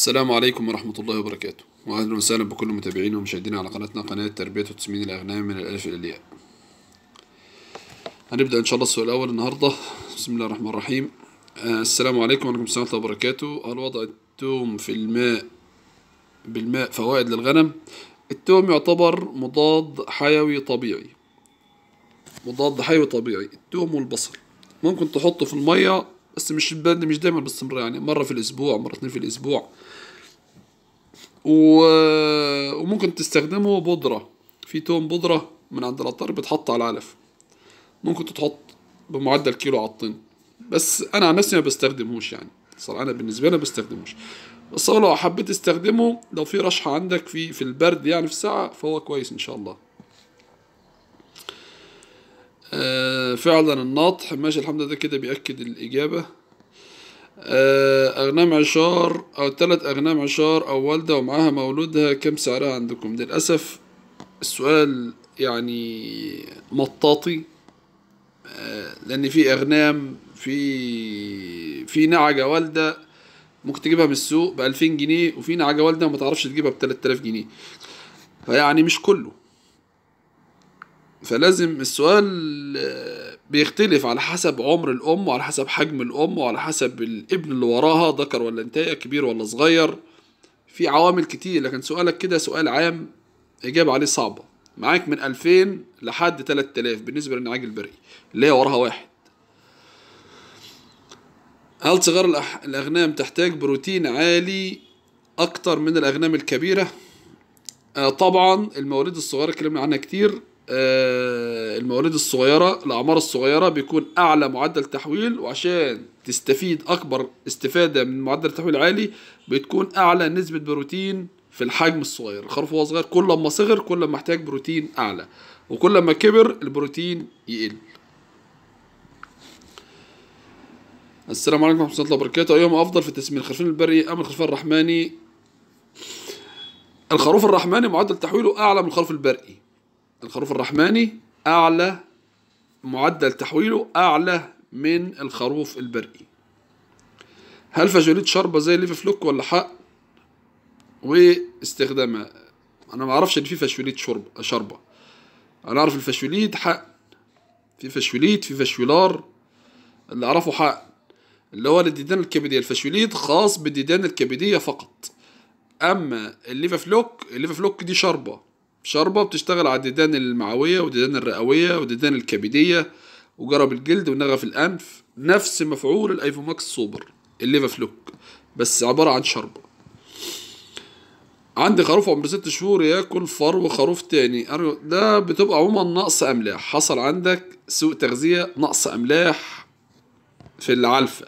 السلام عليكم ورحمة الله وبركاته وأهلا وسهلا بكل متابعينا ومشاهدينا على قناتنا قناة تربية وتسمين الأغنام من الألف إلى الياء هنبدأ إن شاء الله السؤال الأول النهاردة بسم الله الرحمن الرحيم آه، السلام عليكم ورحمة الله وبركاته هل وضع التوم في الماء بالماء فوائد للغنم التوم يعتبر مضاد حيوي طبيعي مضاد حيوي طبيعي التوم والبصل ممكن تحطه في المية بس مش مش دايما باستمرار يعني مرة في الأسبوع مرتين في الأسبوع وممكن تستخدمه بودرة في توم بودرة من عند العطار بتحط على العلف ممكن تتحط بمعدل كيلو على الطن بس انا عن نفسي ما بستخدمهوش يعني صار انا بالنسبة لي ما بستخدمهوش بس لو حبيت تستخدمه لو في رشحة عندك في في البرد يعني في الساعة فهو كويس ان شاء الله آه، فعلا الناطح ماشي الحمد لله كده بيأكد الإجابة آه، أغنام عشار أو ثلاث أغنام عشار أو والدة ومعاها مولودها كم سعرها عندكم للأسف السؤال يعني مطاطي آه، لأن في أغنام في في نعجة والدة ممكن تجيبها من السوق بألفين جنيه وفي نعجة والدة ما تعرفش تجيبها بتلات آلاف جنيه فيعني مش كله فلازم السؤال آه، بيختلف على حسب عمر الأم وعلى حسب حجم الأم وعلى حسب الابن اللي وراها ذكر ولا انتهى كبير ولا صغير في عوامل كتير لكن سؤالك كده سؤال عام إجابة عليه صعبة معاك من 2000 لحد 3000 بالنسبة للنعاج البري اللي هي وراها واحد هل صغار الأغنام تحتاج بروتين عالي أكتر من الأغنام الكبيرة؟ آه، طبعا المواليد الصغيرة اتكلمنا عنها كتير آه، المواليد الصغيره الاعمار الصغيره بيكون اعلى معدل تحويل وعشان تستفيد اكبر استفاده من معدل التحويل عالي بتكون اعلى نسبه بروتين في الحجم الصغير الخروف وهو صغير كل ما صغر كل ما احتاج بروتين اعلى وكل ما كبر البروتين يقل السلام عليكم ورحمه الله وبركاته ايهما افضل في تسمية الخرفان البري ام الخرفان الرحماني الخروف الرحماني معدل تحويله اعلى من الخروف البري الخروف الرحماني أعلى معدل تحويله أعلى من الخروف البرقي هل فاجوليت شاربة زي في فلوك ولا حق واستخدامها أنا معرفش إن في فاشوليت شرب شربة أنا أعرف الفاشوليت حق في فاشوليت في فاشولار اللي أعرفه حق اللي هو الديدان الكبدية الفاشوليت خاص بالديدان الكبدية فقط أما الليفا فلوك الليفا فلوك دي شربه شربة بتشتغل على الديدان المعوية والديدان الرئوية والديدان الكبدية وجرب الجلد ونغف الأنف نفس مفعول الأيفوماكس سوبر الليفا فلوك بس عبارة عن شربة عندي خروف عمر ست شهور ياكل فرو خروف تاني ده بتبقى عموما نقص أملاح حصل عندك سوء تغذية نقص أملاح في العلفة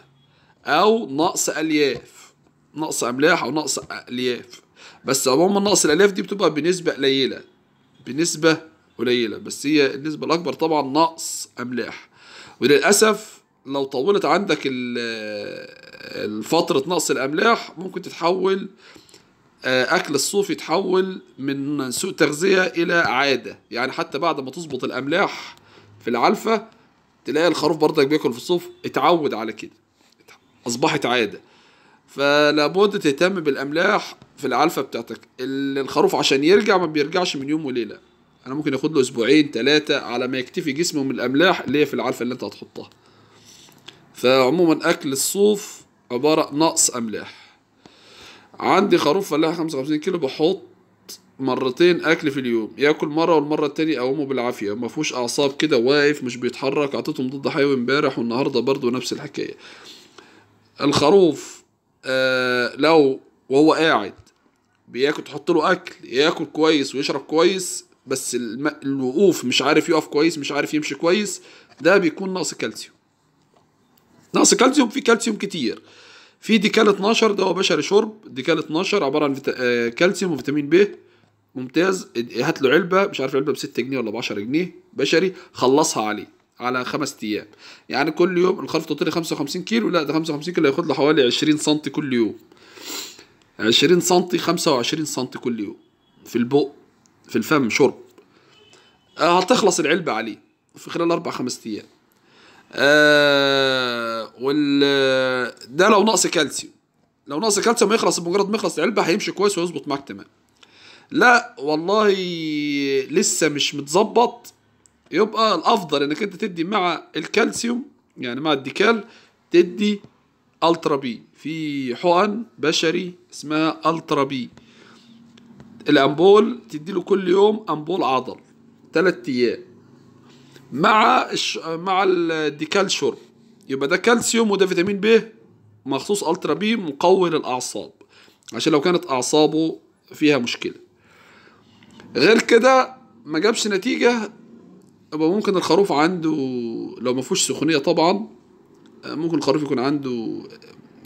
أو نقص ألياف نقص أملاح أو نقص ألياف بس عموما نقص الالياف دي بتبقى بنسبه قليله بنسبه قليله بس هي النسبه الاكبر طبعا نقص املاح وللاسف لو طولت عندك فتره نقص الاملاح ممكن تتحول آه، اكل الصوف يتحول من سوء تغذيه الى عاده يعني حتى بعد ما تظبط الاملاح في العلفه تلاقي الخروف برضك بياكل في الصوف اتعود على كده اصبحت عاده فلابد تهتم بالاملاح في العلفه بتاعتك الخروف عشان يرجع ما بيرجعش من يوم وليله انا ممكن ياخد له اسبوعين ثلاثه على ما يكتفي جسمه من الاملاح اللي هي في العلفه اللي انت هتحطها فعموما اكل الصوف عباره نقص املاح عندي خروف فلاح 55 كيلو بحط مرتين اكل في اليوم ياكل مره والمره التانية اقومه بالعافيه ما فيهوش اعصاب كده واقف مش بيتحرك اعطيته مضاد حيوي امبارح والنهارده برضه نفس الحكايه الخروف آه، لو وهو قاعد بياكل تحط له اكل ياكل كويس ويشرب كويس بس الوقوف مش عارف يقف كويس مش عارف يمشي كويس ده بيكون نقص كالسيوم نقص كالسيوم في كالسيوم كتير في ديكال 12 ده هو بشري شرب ديكال 12 عباره عن آه، كالسيوم وفيتامين ب ممتاز هات له علبه مش عارف علبه ب 6 جنيه ولا ب 10 جنيه بشري خلصها عليه على خمس ايام يعني كل يوم الخروف تطيري 55 كيلو لا ده 55 كيلو هياخد له حوالي 20 سم كل يوم 20 سم 25 سم كل يوم في البق في الفم شرب آه، هتخلص العلبة عليه في خلال أربع خمس أيام آه وال ده لو نقص كالسيوم لو نقص كالسيوم يخلص بمجرد ما يخلص العلبة هيمشي كويس ويظبط معاك تمام لا والله لسه مش متظبط يبقى الافضل انك انت تدي مع الكالسيوم يعني مع الديكال تدي الترا بي في حقن بشري اسمها الترا بي الامبول تديله كل يوم امبول عضل تلات ايام مع الش... مع الديكال شرب يبقى ده كالسيوم وده فيتامين ب مخصوص الترا بي مقوي للاعصاب عشان لو كانت اعصابه فيها مشكله غير كده ما جابش نتيجه يبقى ممكن الخروف عنده لو ما فيهوش سخونيه طبعا ممكن الخروف يكون عنده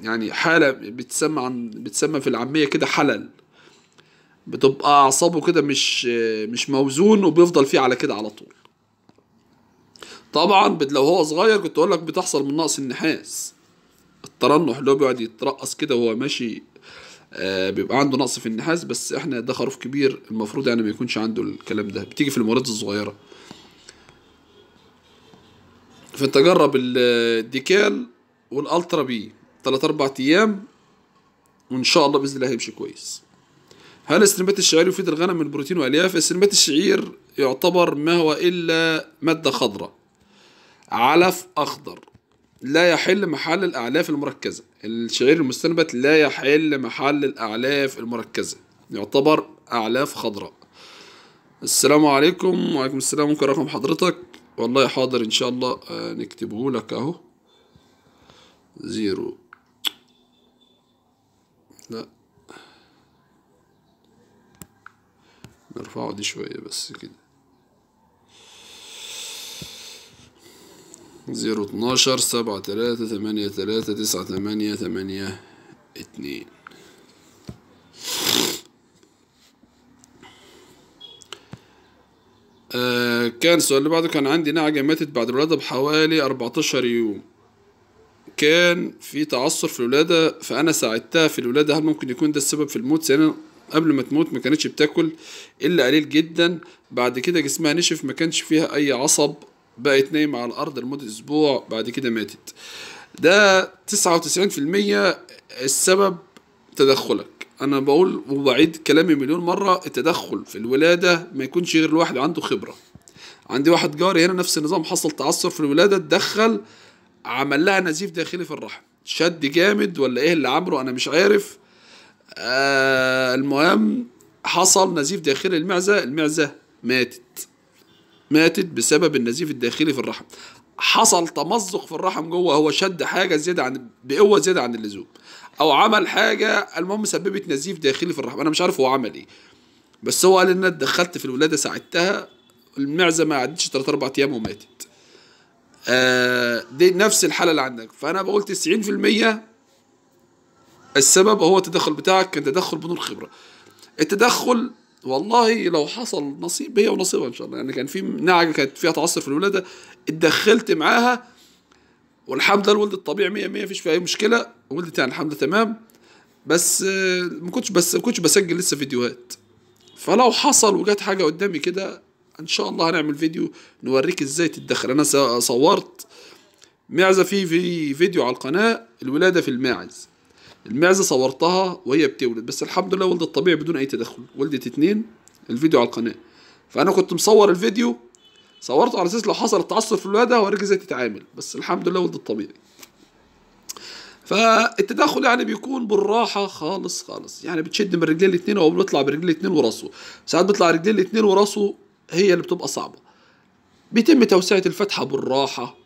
يعني حاله بتسمى عن بتسمى في العاميه كده حلل بتبقى اعصابه كده مش مش موزون وبيفضل فيه على كده على طول طبعا لو هو صغير كنت اقول لك بتحصل من نقص النحاس الترنح اللي هو بيقعد يترقص كده وهو ماشي آه، بيبقى عنده نقص في النحاس بس احنا ده خروف كبير المفروض يعني ما يكونش عنده الكلام ده بتيجي في المولات الصغيره فنتجرب الديكال والالترا بي تلات اربع ايام وان شاء الله باذن الله هيمشي كويس هل سلمات الشعير يفيد الغنم من بروتين والياف سلمات الشعير يعتبر ما هو الا ماده خضراء علف اخضر لا يحل محل الاعلاف المركزه الشعير المستنبت لا يحل محل الاعلاف المركزه يعتبر اعلاف خضراء السلام عليكم وعليكم السلام ممكن حضرتك والله حاضر ان شاء الله آه، نكتبه لك اهو زيرو لا نرفعه دي شوية بس كده زيرو اتناشر سبعة تلاتة تمانية تلاتة تسعة تمانية تمانية اتنين آه كان السؤال اللي بعده كان عندي نعجة ماتت بعد الولادة بحوالي 14 يوم كان في تعثر في الولادة فأنا ساعدتها في الولادة هل ممكن يكون ده السبب في الموت سنة قبل ما تموت ما كانتش بتاكل إلا قليل جدا بعد كده جسمها نشف ما كانش فيها أي عصب بقت نايمة على الأرض لمدة أسبوع بعد كده ماتت ده تسعة وتسعين في المية السبب تدخلك انا بقول وبعيد كلامي مليون مره التدخل في الولاده ما يكونش غير الواحد عنده خبره عندي واحد جاري هنا نفس النظام حصل تعثر في الولاده اتدخل عمل لها نزيف داخلي في الرحم شد جامد ولا ايه اللي عمره انا مش عارف آه المهم حصل نزيف داخلي المعزه المعزه ماتت ماتت بسبب النزيف الداخلي في الرحم حصل تمزق في الرحم جوه هو شد حاجه زياده عن بقوه زياده عن اللزوم او عمل حاجه المهم سببت نزيف داخلي في الرحم انا مش عارف هو عمل ايه بس هو قال ان انا اتدخلت في الولاده ساعدتها المعزه ما عدتش 3 4 ايام وماتت آه دي نفس الحاله اللي عندك فانا بقول 90% السبب هو التدخل بتاعك كان تدخل بدون خبره التدخل والله لو حصل نصيب هي ونصيبها ان شاء الله يعني كان في نعجه كانت فيها تعصب في الولاده اتدخلت معاها والحمد لله الولد الطبيعي 100 100 مفيش فيها اي مشكله ولدت يعني الحمد لله تمام بس آه، ما كنتش بس ما كنتش بسجل لسه فيديوهات فلو حصل وجت حاجه قدامي كده ان شاء الله هنعمل فيديو نوريك ازاي تتدخل انا صورت معزه في في فيديو على القناه الولاده في الماعز المعزه صورتها وهي بتولد بس الحمد لله ولدت طبيعي بدون اي تدخل ولدت اتنين الفيديو على القناه فانا كنت مصور الفيديو صورته على اساس لو حصل تعثر في الولاده هوريك ازاي تتعامل بس الحمد لله ولد الطبيعي فالتدخل يعني بيكون بالراحة خالص خالص يعني بتشد من رجلين الاثنين او بيطلع برجلين الاثنين وراسه ساعات بيطلع رجلين الاثنين وراسه هي اللي بتبقى صعبة بيتم توسعة الفتحة بالراحة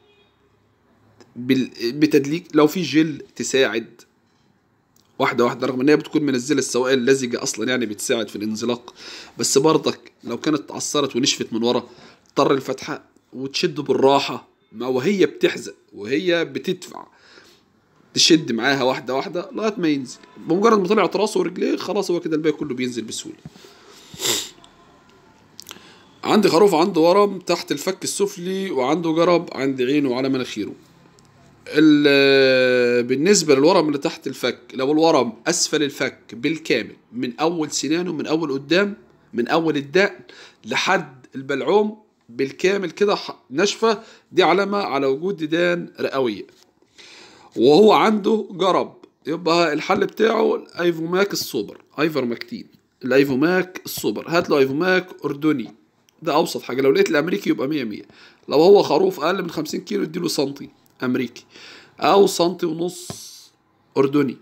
بتدليك لو في جل تساعد واحدة واحدة رغم ان هي بتكون منزلة السوائل اللزجة اصلا يعني بتساعد في الانزلاق بس برضك لو كانت اتعصرت ونشفت من ورا تضطر الفتحه وتشد بالراحه ما وهي بتحزق وهي بتدفع تشد معاها واحده واحده لغايه ما ينزل بمجرد ما طلع راسه ورجليه خلاص هو كده الباقي كله بينزل بسهوله عندي خروف عنده ورم تحت الفك السفلي وعنده جرب عند عينه على مناخيره بالنسبة للورم اللي تحت الفك لو الورم أسفل الفك بالكامل من أول سنانه من أول قدام من أول الدقن لحد البلعوم بالكامل كده ناشفه دي علامه على وجود ديدان رئويه وهو عنده جرب يبقى الحل بتاعه الايفوماك السوبر ايفرماكتين الايفوماك السوبر هات له ايفوماك اردني ده اوسط حاجه لو لقيت الامريكي يبقى 100 100 لو هو خروف اقل من 50 كيلو اديله سنتي امريكي او سنتي ونص اردني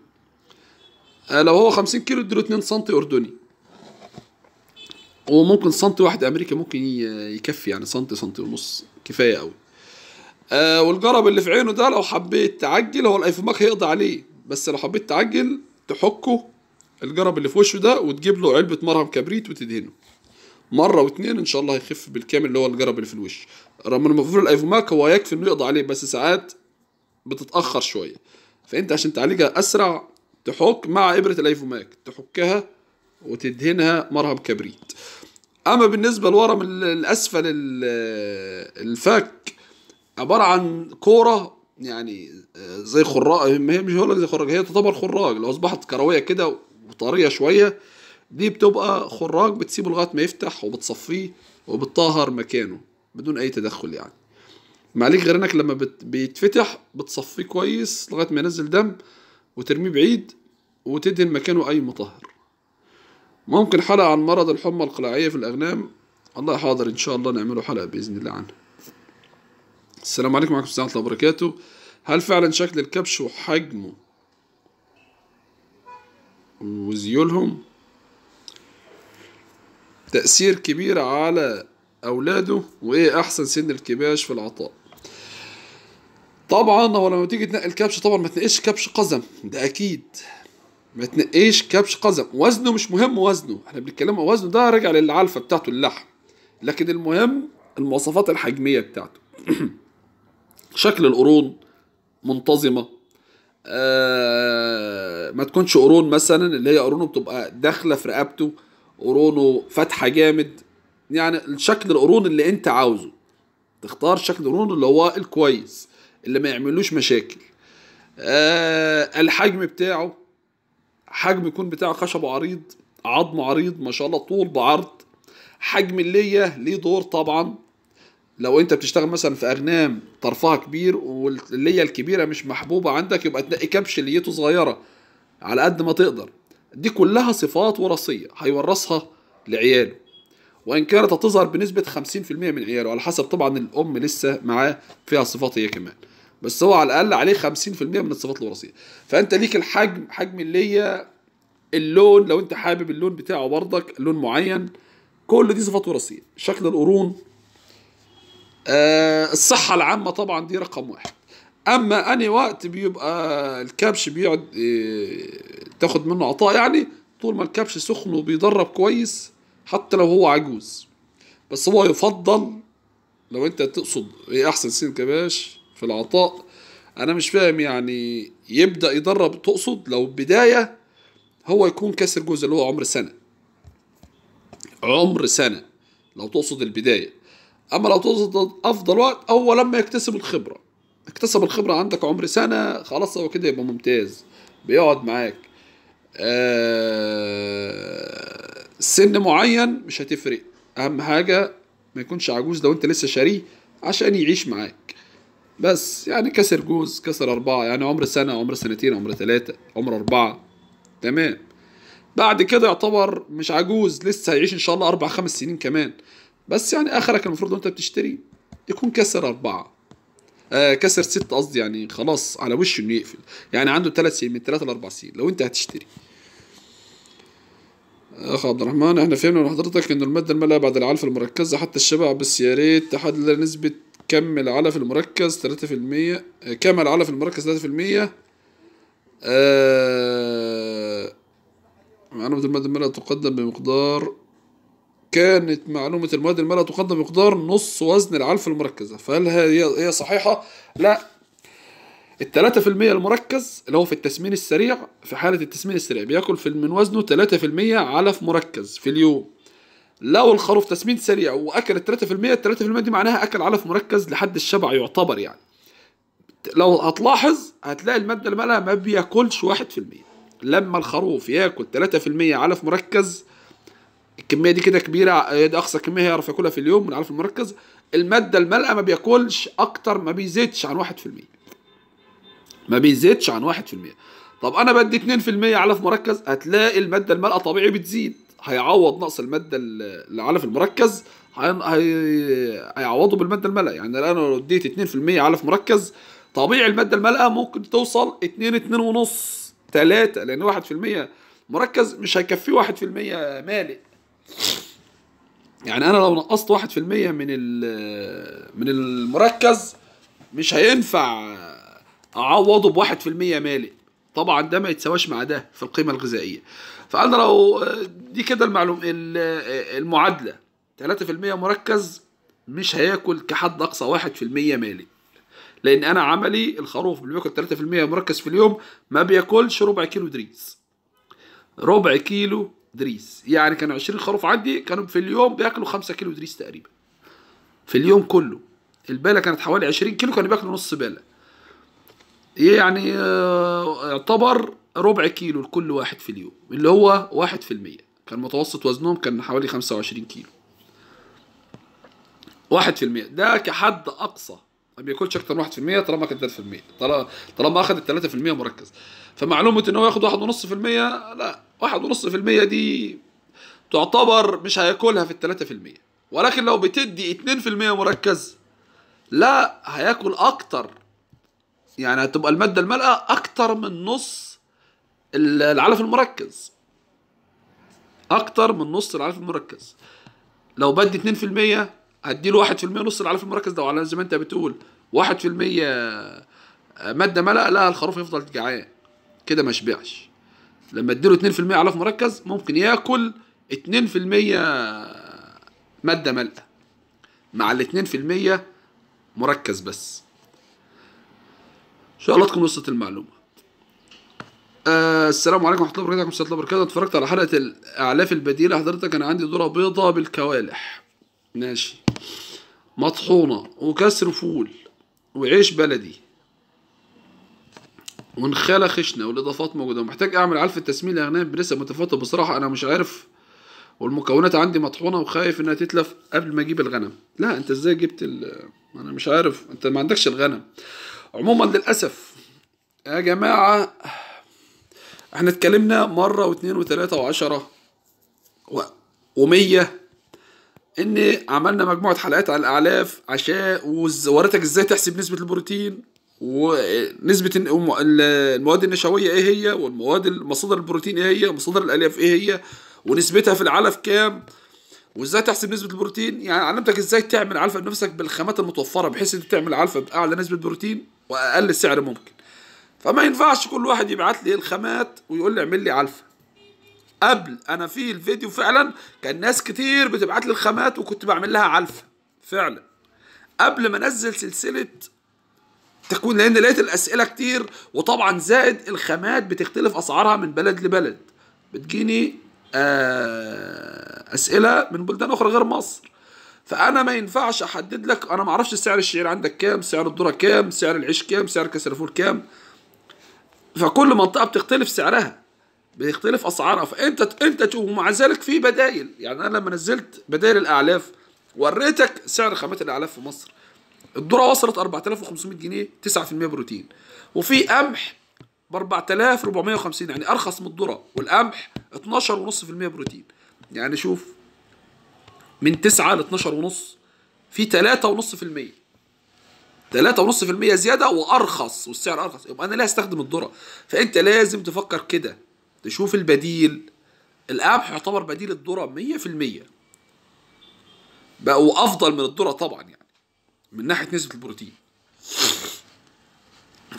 آه، لو هو 50 كيلو اديله 2 سنتي اردني وممكن سنتي واحد امريكي ممكن يكفي يعني سنتي سنتي ونص كفايه قوي آه والجرب اللي في عينه ده لو حبيت تعجل هو ماك هيقضي عليه بس لو حبيت تعجل تحكه الجرب اللي في وشه ده وتجيب له علبه مرهم كبريت وتدهنه مره واتنين ان شاء الله هيخف بالكامل اللي هو الجرب اللي في الوش رغم ان المفروض ماك هو يكفي انه يقضي عليه بس ساعات بتتاخر شويه فانت عشان تعالجها اسرع تحك مع ابره ماك تحكها وتدهنها مرهم كبريت اما بالنسبه لورم الاسفل الفك عباره عن كوره يعني آه، زي خراج ما هي مش هقول لك زي خراج هي تعتبر خراج لو اصبحت كرويه كده وطريه شويه دي بتبقى خراج بتسيبه لغايه ما يفتح وبتصفيه وبتطهر مكانه بدون اي تدخل يعني ما عليك غير انك لما بت... بيتفتح بتصفيه كويس لغايه ما ينزل دم وترميه بعيد وتدهن مكانه اي مطهر ممكن حلقة عن مرض الحمى القلاعية في الأغنام الله حاضر إن شاء الله نعمله حلقة بإذن الله عنه السلام عليكم ورحمة الله وبركاته هل فعلا شكل الكبش وحجمه وزيولهم تأثير كبير على أولاده وإيه أحسن سن الكباش في العطاء طبعا هو لما تيجي تنقي الكبش طبعا ما تنقلش كبش قزم ده أكيد ما تنقيش كبش قزم وزنه مش مهم وزنه احنا بنتكلم وزنه ده راجع للعلفة بتاعته اللحم لكن المهم المواصفات الحجمية بتاعته شكل القرون منتظمة آه ما تكونش قرون مثلا اللي هي قرونه بتبقى داخلة في رقبته قرونه فاتحة جامد يعني شكل القرون اللي انت عاوزه تختار شكل القرون اللي هو الكويس اللي ما يعملوش مشاكل آه الحجم بتاعه حجم يكون بتاع خشبه عريض عظم عريض ما شاء الله طول بعرض حجم اللية ليه دور طبعا لو انت بتشتغل مثلا في اغنام طرفها كبير واللية الكبيرة مش محبوبة عندك يبقى تنقي كبش ليته صغيرة على قد ما تقدر دي كلها صفات وراثية هيورثها لعياله وان كانت هتظهر بنسبة 50% من عياله على حسب طبعا الام لسه معاه فيها صفات هي إيه كمان بس هو على الاقل عليه 50% من الصفات الوراثيه فانت ليك الحجم حجم هي اللون لو انت حابب اللون بتاعه برضك لون معين كل دي صفات وراثيه شكل القرون آه الصحه العامه طبعا دي رقم واحد اما اني وقت بيبقى الكبش بيقعد آه، تاخد منه عطاء يعني طول ما الكبش سخن وبيدرب كويس حتى لو هو عجوز بس هو يفضل لو انت تقصد ايه احسن سن كباش في العطاء انا مش فاهم يعني يبدا يدرب تقصد لو بدايه هو يكون كسر جزء اللي هو عمر سنه عمر سنه لو تقصد البدايه اما لو تقصد افضل وقت هو لما يكتسب الخبره اكتسب الخبره عندك عمر سنه خلاص هو كده يبقى ممتاز بيقعد معاك آه سن معين مش هتفرق اهم حاجه ما يكونش عجوز لو انت لسه شاريه عشان يعيش معاك بس يعني كسر جوز كسر أربعة يعني عمر سنة عمر سنتين عمر ثلاثة عمر أربعة تمام بعد كده يعتبر مش عجوز لسه هيعيش إن شاء الله أربع خمس سنين كمان بس يعني آخرك المفروض أنت بتشتري يكون كسر أربعة آه كسر ست قصدي يعني خلاص على وشه إنه يقفل يعني عنده ثلاث سنين من ثلاثة لأربع سنين لو أنت هتشتري اخ عبد الرحمن احنا فهمنا من حضرتك ان الماده الماليه بعد العلف المركزه حتى الشبع بس يا ريت تحدد نسبه كمل على في المركز 3% كمل على في المركز 3% آه معلومة المواد المالية تقدم بمقدار كانت معلومة المواد الملأ تقدم بمقدار نص وزن العلف المركزة فهل هي هي صحيحة؟ لا الثلاثة في المية المركز اللي هو في التسمين السريع في حالة التسمين السريع بياكل في من وزنه ثلاثة في المية علف مركز في اليوم لو الخروف تسمين سريع واكل 3% 3% دي معناها اكل علف مركز لحد الشبع يعتبر يعني لو هتلاحظ هتلاقي المادة اللي ما بياكلش 1% لما الخروف ياكل 3% علف مركز الكمية دي كده كبيرة دي أقصى كمية هيعرف ياكلها في اليوم من علف المركز المادة المالئة ما بياكلش أكتر ما بيزيدش عن 1% ما بيزيدش عن 1% طب أنا بدي 2% علف مركز هتلاقي المادة المالئة طبيعي بتزيد هيعوض نقص الماده اللي علف المركز هيعوضه بالماده الملأ يعني الان لو اديت 2% علف مركز طبيعي الماده الملأ ممكن توصل 2 2 ونص 3 لان 1% مركز مش هيكفيه 1% مالئ يعني انا لو نقصت 1% من من المركز مش هينفع اعوضه ب 1% مالئ طبعا ده ما يتساواش مع ده في القيمه الغذائيه فانا لو دي كده المعلوم المعادله 3% مركز مش هياكل كحد اقصى 1% مالي لان انا عملي الخروف اللي بياكل 3% مركز في اليوم ما بياكلش ربع كيلو دريس ربع كيلو دريس يعني كان 20 خروف عندي كانوا في اليوم بياكلوا 5 كيلو دريس تقريبا في اليوم كله الباله كانت حوالي 20 كيلو كانوا بياكلوا نص باله إيه يعني آه، يعتبر ربع كيلو لكل واحد في اليوم اللي هو واحد في المية كان متوسط وزنهم كان حوالي خمسة وعشرين كيلو واحد في المية ده كحد أقصى ما بياكلش أكتر من واحد في المية طالما كان تلاتة في المية طالما أخد التلاتة في المية مركز فمعلومة إن هو ياخد واحد ونص في المية لا واحد ونص في المية دي تعتبر مش هياكلها في التلاتة في المية ولكن لو بتدي اتنين في المية مركز لا هياكل أكتر يعني هتبقى المادة الملأة أكتر من نص العلف المركز اكتر من نص العلف المركز لو بدي 2% هديله 1% نص العلف المركز ده وعلى زي ما انت بتقول 1% آه، ماده ملأ لا الخروف يفضل جعان كده ما شبعش لما اديله 2% علف مركز ممكن ياكل 2% آه، ماده ملأ مع ال 2% مركز بس ان شاء الله تكون وصلت المعلومه السلام عليكم ورحمه الله وبركاته ورحمه الله وبركاته اتفرجت على حلقه الاعلاف البديله حضرتك انا عندي دوره بيضه بالكوالح ماشي مطحونه وكسر فول وعيش بلدي ونخاله خشنه والاضافات موجوده ومحتاج اعمل علف تسمين الاغنام بنسب متفاوته بصراحه انا مش عارف والمكونات عندي مطحونه وخايف انها تتلف قبل ما اجيب الغنم لا انت ازاي جبت ال... انا مش عارف انت ما عندكش الغنم عموما للاسف يا جماعه احنا اتكلمنا مرة واثنين وثلاثة وعشرة و... ومية ان عملنا مجموعة حلقات على الاعلاف عشان ووريتك ازاي تحسب نسبة البروتين ونسبة المواد النشوية ايه هي والمواد مصادر البروتين ايه هي ومصادر الالياف ايه هي ونسبتها في العلف كام وازاي تحسب نسبة البروتين يعني علمتك ازاي تعمل علفة بنفسك بالخامات المتوفرة بحيث انت تعمل علفة بأعلى نسبة بروتين واقل سعر ممكن فما ينفعش كل واحد يبعت لي الخامات ويقول لي اعمل لي علفه قبل انا في الفيديو فعلا كان ناس كتير بتبعت لي الخامات وكنت بعمل لها علفه فعلا قبل ما انزل سلسله تكون لان لقيت الاسئله كتير وطبعا زائد الخامات بتختلف اسعارها من بلد لبلد بتجيني آه، اسئله من بلدان اخرى غير مصر فانا ما ينفعش احدد لك انا ما اعرفش سعر الشعير عندك كام سعر الذره كام سعر العيش كام سعر كسر كام فكل منطقه بتختلف سعرها بيختلف اسعارها فانت انت تشوف ومع ذلك في بدايل يعني انا لما نزلت بدايل الاعلاف وريتك سعر خامات الاعلاف في مصر الذره وصلت 4500 جنيه 9% بروتين وفي قمح ب 4450 يعني ارخص من الذره والقمح 12.5% بروتين يعني شوف من 9 ل 12.5 في 3.5% 3.5% زياده وارخص والسعر ارخص يبقى انا ليه استخدم الذره فانت لازم تفكر كده تشوف البديل القمح يعتبر بديل الذره 100% بقى وافضل من الذره طبعا يعني من ناحيه نسبه البروتين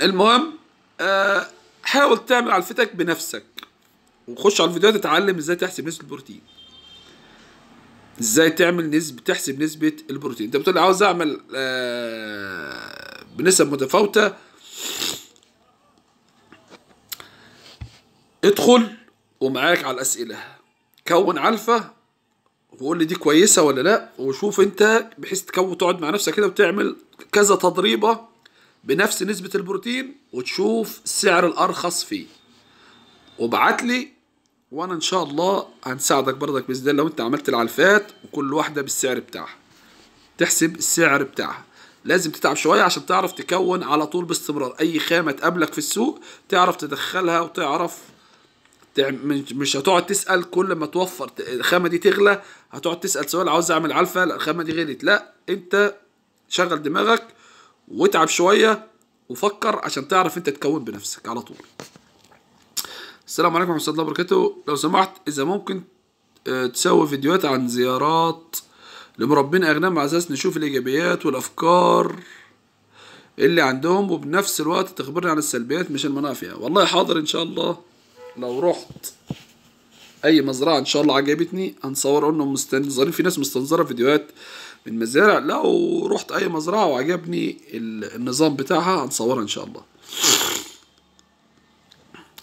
المهم آه، حاول تعمل على الفتك بنفسك وخش على الفيديوهات اتعلم ازاي تحسب نسبه البروتين ازاي تعمل نسبة تحسب نسبة البروتين انت بتقول عاوز اعمل آه، بنسب متفاوتة ادخل ومعاك على الاسئلة كون عالفا وقول لي دي كويسة ولا لا وشوف انت بحيث تكون تقعد مع نفسك كده وتعمل كذا تضريبة بنفس نسبة البروتين وتشوف السعر الارخص فيه وبعت لي وانا ان شاء الله هنساعدك برضك باذن الله لو انت عملت العلفات وكل واحده بالسعر بتاعها تحسب السعر بتاعها لازم تتعب شويه عشان تعرف تكون على طول باستمرار اي خامه تقابلك في السوق تعرف تدخلها وتعرف مش هتقعد تسال كل ما توفر الخامه دي تغلى هتقعد تسال سؤال عاوز اعمل علفه لا الخامه دي غلت لا انت شغل دماغك واتعب شويه وفكر عشان تعرف انت تكون بنفسك على طول السلام عليكم ورحمة الله وبركاته لو سمحت إذا ممكن آه، تسوي فيديوهات عن زيارات لمربين أغنام على أساس نشوف الإيجابيات والأفكار اللي عندهم وبنفس الوقت تخبرني عن السلبيات مش المنافع والله حاضر إن شاء الله لو رحت أي مزرعة إن شاء الله عجبتني هنصور إنهم مستنظرين في ناس مستنظرة فيديوهات من مزارع لو رحت أي مزرعة وعجبني النظام بتاعها هنصورها إن شاء الله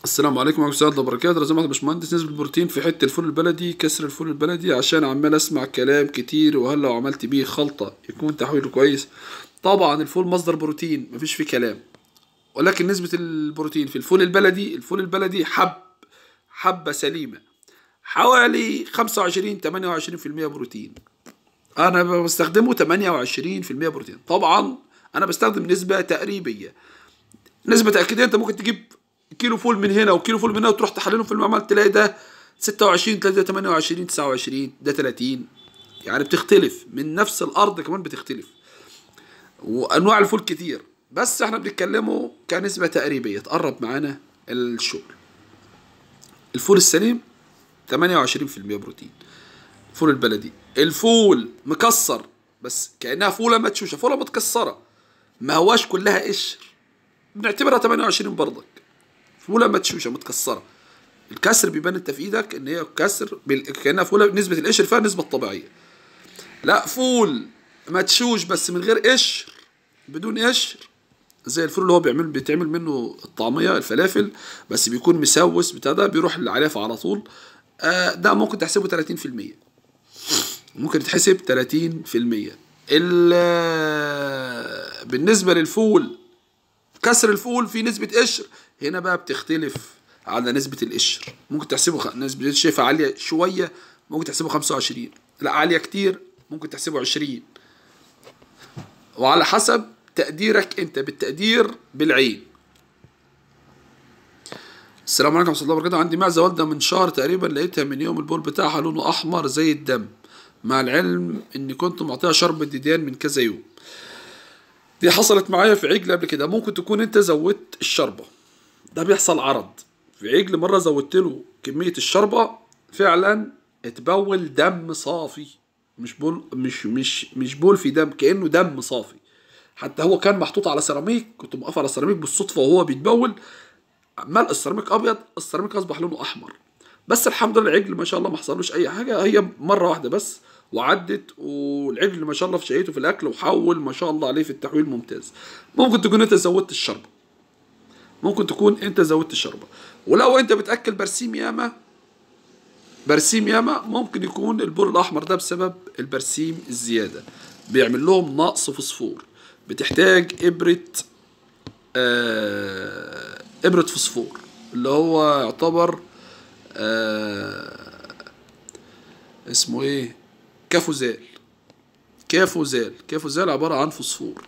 السلام عليكم ورحمه الله وبركاته رزق يا باشمهندس نسبه البروتين في حته الفول البلدي كسر الفول البلدي عشان عمال اسمع كلام كتير وهل لو عملت بيه خلطه يكون تحويله كويس طبعا الفول مصدر بروتين مفيش فيه كلام ولكن نسبه البروتين في الفول البلدي الفول البلدي حب حبه سليمه حوالي 25 28% بروتين انا بستخدمه 28% بروتين طبعا انا بستخدم نسبه تقريبيه نسبه تاكيديه انت ممكن تجيب كيلو فول من هنا وكيلو فول من هنا وتروح تحللهم في المعمل تلاقي ده 26 تلاقي ده 28 29 ده 30 يعني بتختلف من نفس الارض كمان بتختلف وانواع الفول كتير بس احنا بنتكلمه كنسبة تقريبية تقرب معانا الشغل الفول السليم 28% بروتين الفول البلدي الفول مكسر بس كأنها فولة متشوشه فولة متكسرة ما هواش كلها قشر بنعتبرها 28 برضك فوله متشوشه متكسره الكسر بيبان انت في ايدك ان هي كسر بال... كانها فوله نسبه القشر فيها نسبه طبيعيه لا فول متشوش بس من غير قشر بدون قشر زي الفول اللي هو بيعمل بيتعمل منه الطعميه الفلافل بس بيكون مسوس بتاع ده بيروح للعلافه على طول آه، ده ممكن تحسبه 30% ممكن تحسب 30% بالنسبه للفول كسر الفول في نسبه قشر هنا بقى بتختلف على نسبة القشر ممكن تحسبه خ... نسبة الشفا عالية شوية ممكن تحسبه 25 لا عالية كتير ممكن تحسبه 20 وعلى حسب تقديرك انت بالتقدير بالعين السلام عليكم ورحمة الله وبركاته عندي معزة والدة من شهر تقريبا لقيتها من يوم البول بتاعها لونه أحمر زي الدم مع العلم إني كنت معطيها شرب الديدان من كذا يوم دي حصلت معايا في عجل قبل كده ممكن تكون أنت زودت الشربة ده بيحصل عرض في عجل مرة زودت له كمية الشربة فعلا اتبول دم صافي مش بول مش مش مش بول في دم كأنه دم صافي حتى هو كان محطوط على سيراميك كنت مقف على سيراميك بالصدفة وهو بيتبول عمال السيراميك أبيض السيراميك أصبح لونه أحمر بس الحمد لله العجل ما شاء الله ما حصلوش أي حاجة هي مرة واحدة بس وعدت والعجل ما شاء الله في شهيته في الاكل وحول ما شاء الله عليه في التحويل ممتاز ممكن تكون انت زودت الشربه ممكن تكون انت زودت الشربه ولو انت بتاكل برسيم ياما برسيم ياما ممكن يكون البر الاحمر ده بسبب البرسيم الزياده بيعمل لهم نقص فوسفور بتحتاج ابره آه ابره فوسفور اللي هو يعتبر آه اسمه ايه كافوزال كافوزال كافوزال عباره عن فوسفور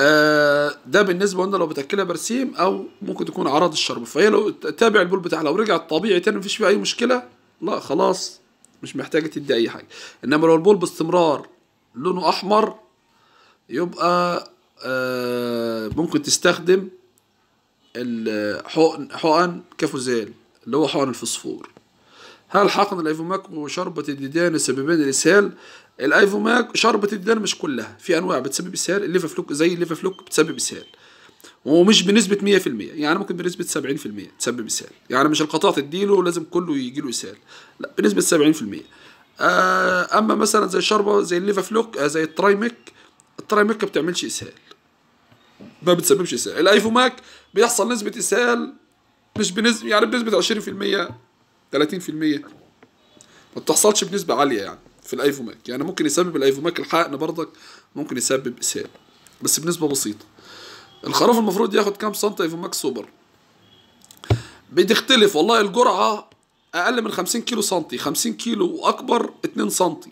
آه، ده بالنسبه لنا لو بتاكلها برسيم او ممكن تكون عرض الشرب فهي لو تابع البول بتاعها لو رجع طبيعي تاني مفيش فيها اي مشكله لا خلاص مش محتاجه تدي اي حاجه انما لو البول باستمرار لونه احمر يبقى آه، ممكن تستخدم الحقن حقن كافوزيل اللي هو حقن الفوسفور هل حقن الايفوماك وشربة الديدان يسببان الإسهال؟ الايفوماك شربت الدار مش كلها في انواع بتسبب اسهال الليفا فلوك زي الليفا فلوك بتسبب اسهال ومش بنسبة 100% يعني ممكن بنسبة 70% تسبب اسهال يعني مش القطاع تديله لازم كله يجي له اسهال لا بنسبة 70% آه، اما مثلا زي الشربة زي الليفا فلوك آه، زي الترايميك الترايميك ما بتعملش اسهال ما بتسببش اسهال الايفوماك بيحصل نسبة اسهال مش بنسبة يعني بنسبة 20% 30% ما بتحصلش بنسبة عالية يعني في الايفوماك يعني ممكن يسبب الايفوماك الحقن برضك ممكن يسبب اسهال بس بنسبه بسيطه الخروف المفروض ياخد كام سنتي ايفوماك سوبر بتختلف والله الجرعه اقل من 50 كيلو سنتي 50 كيلو واكبر 2 سنتي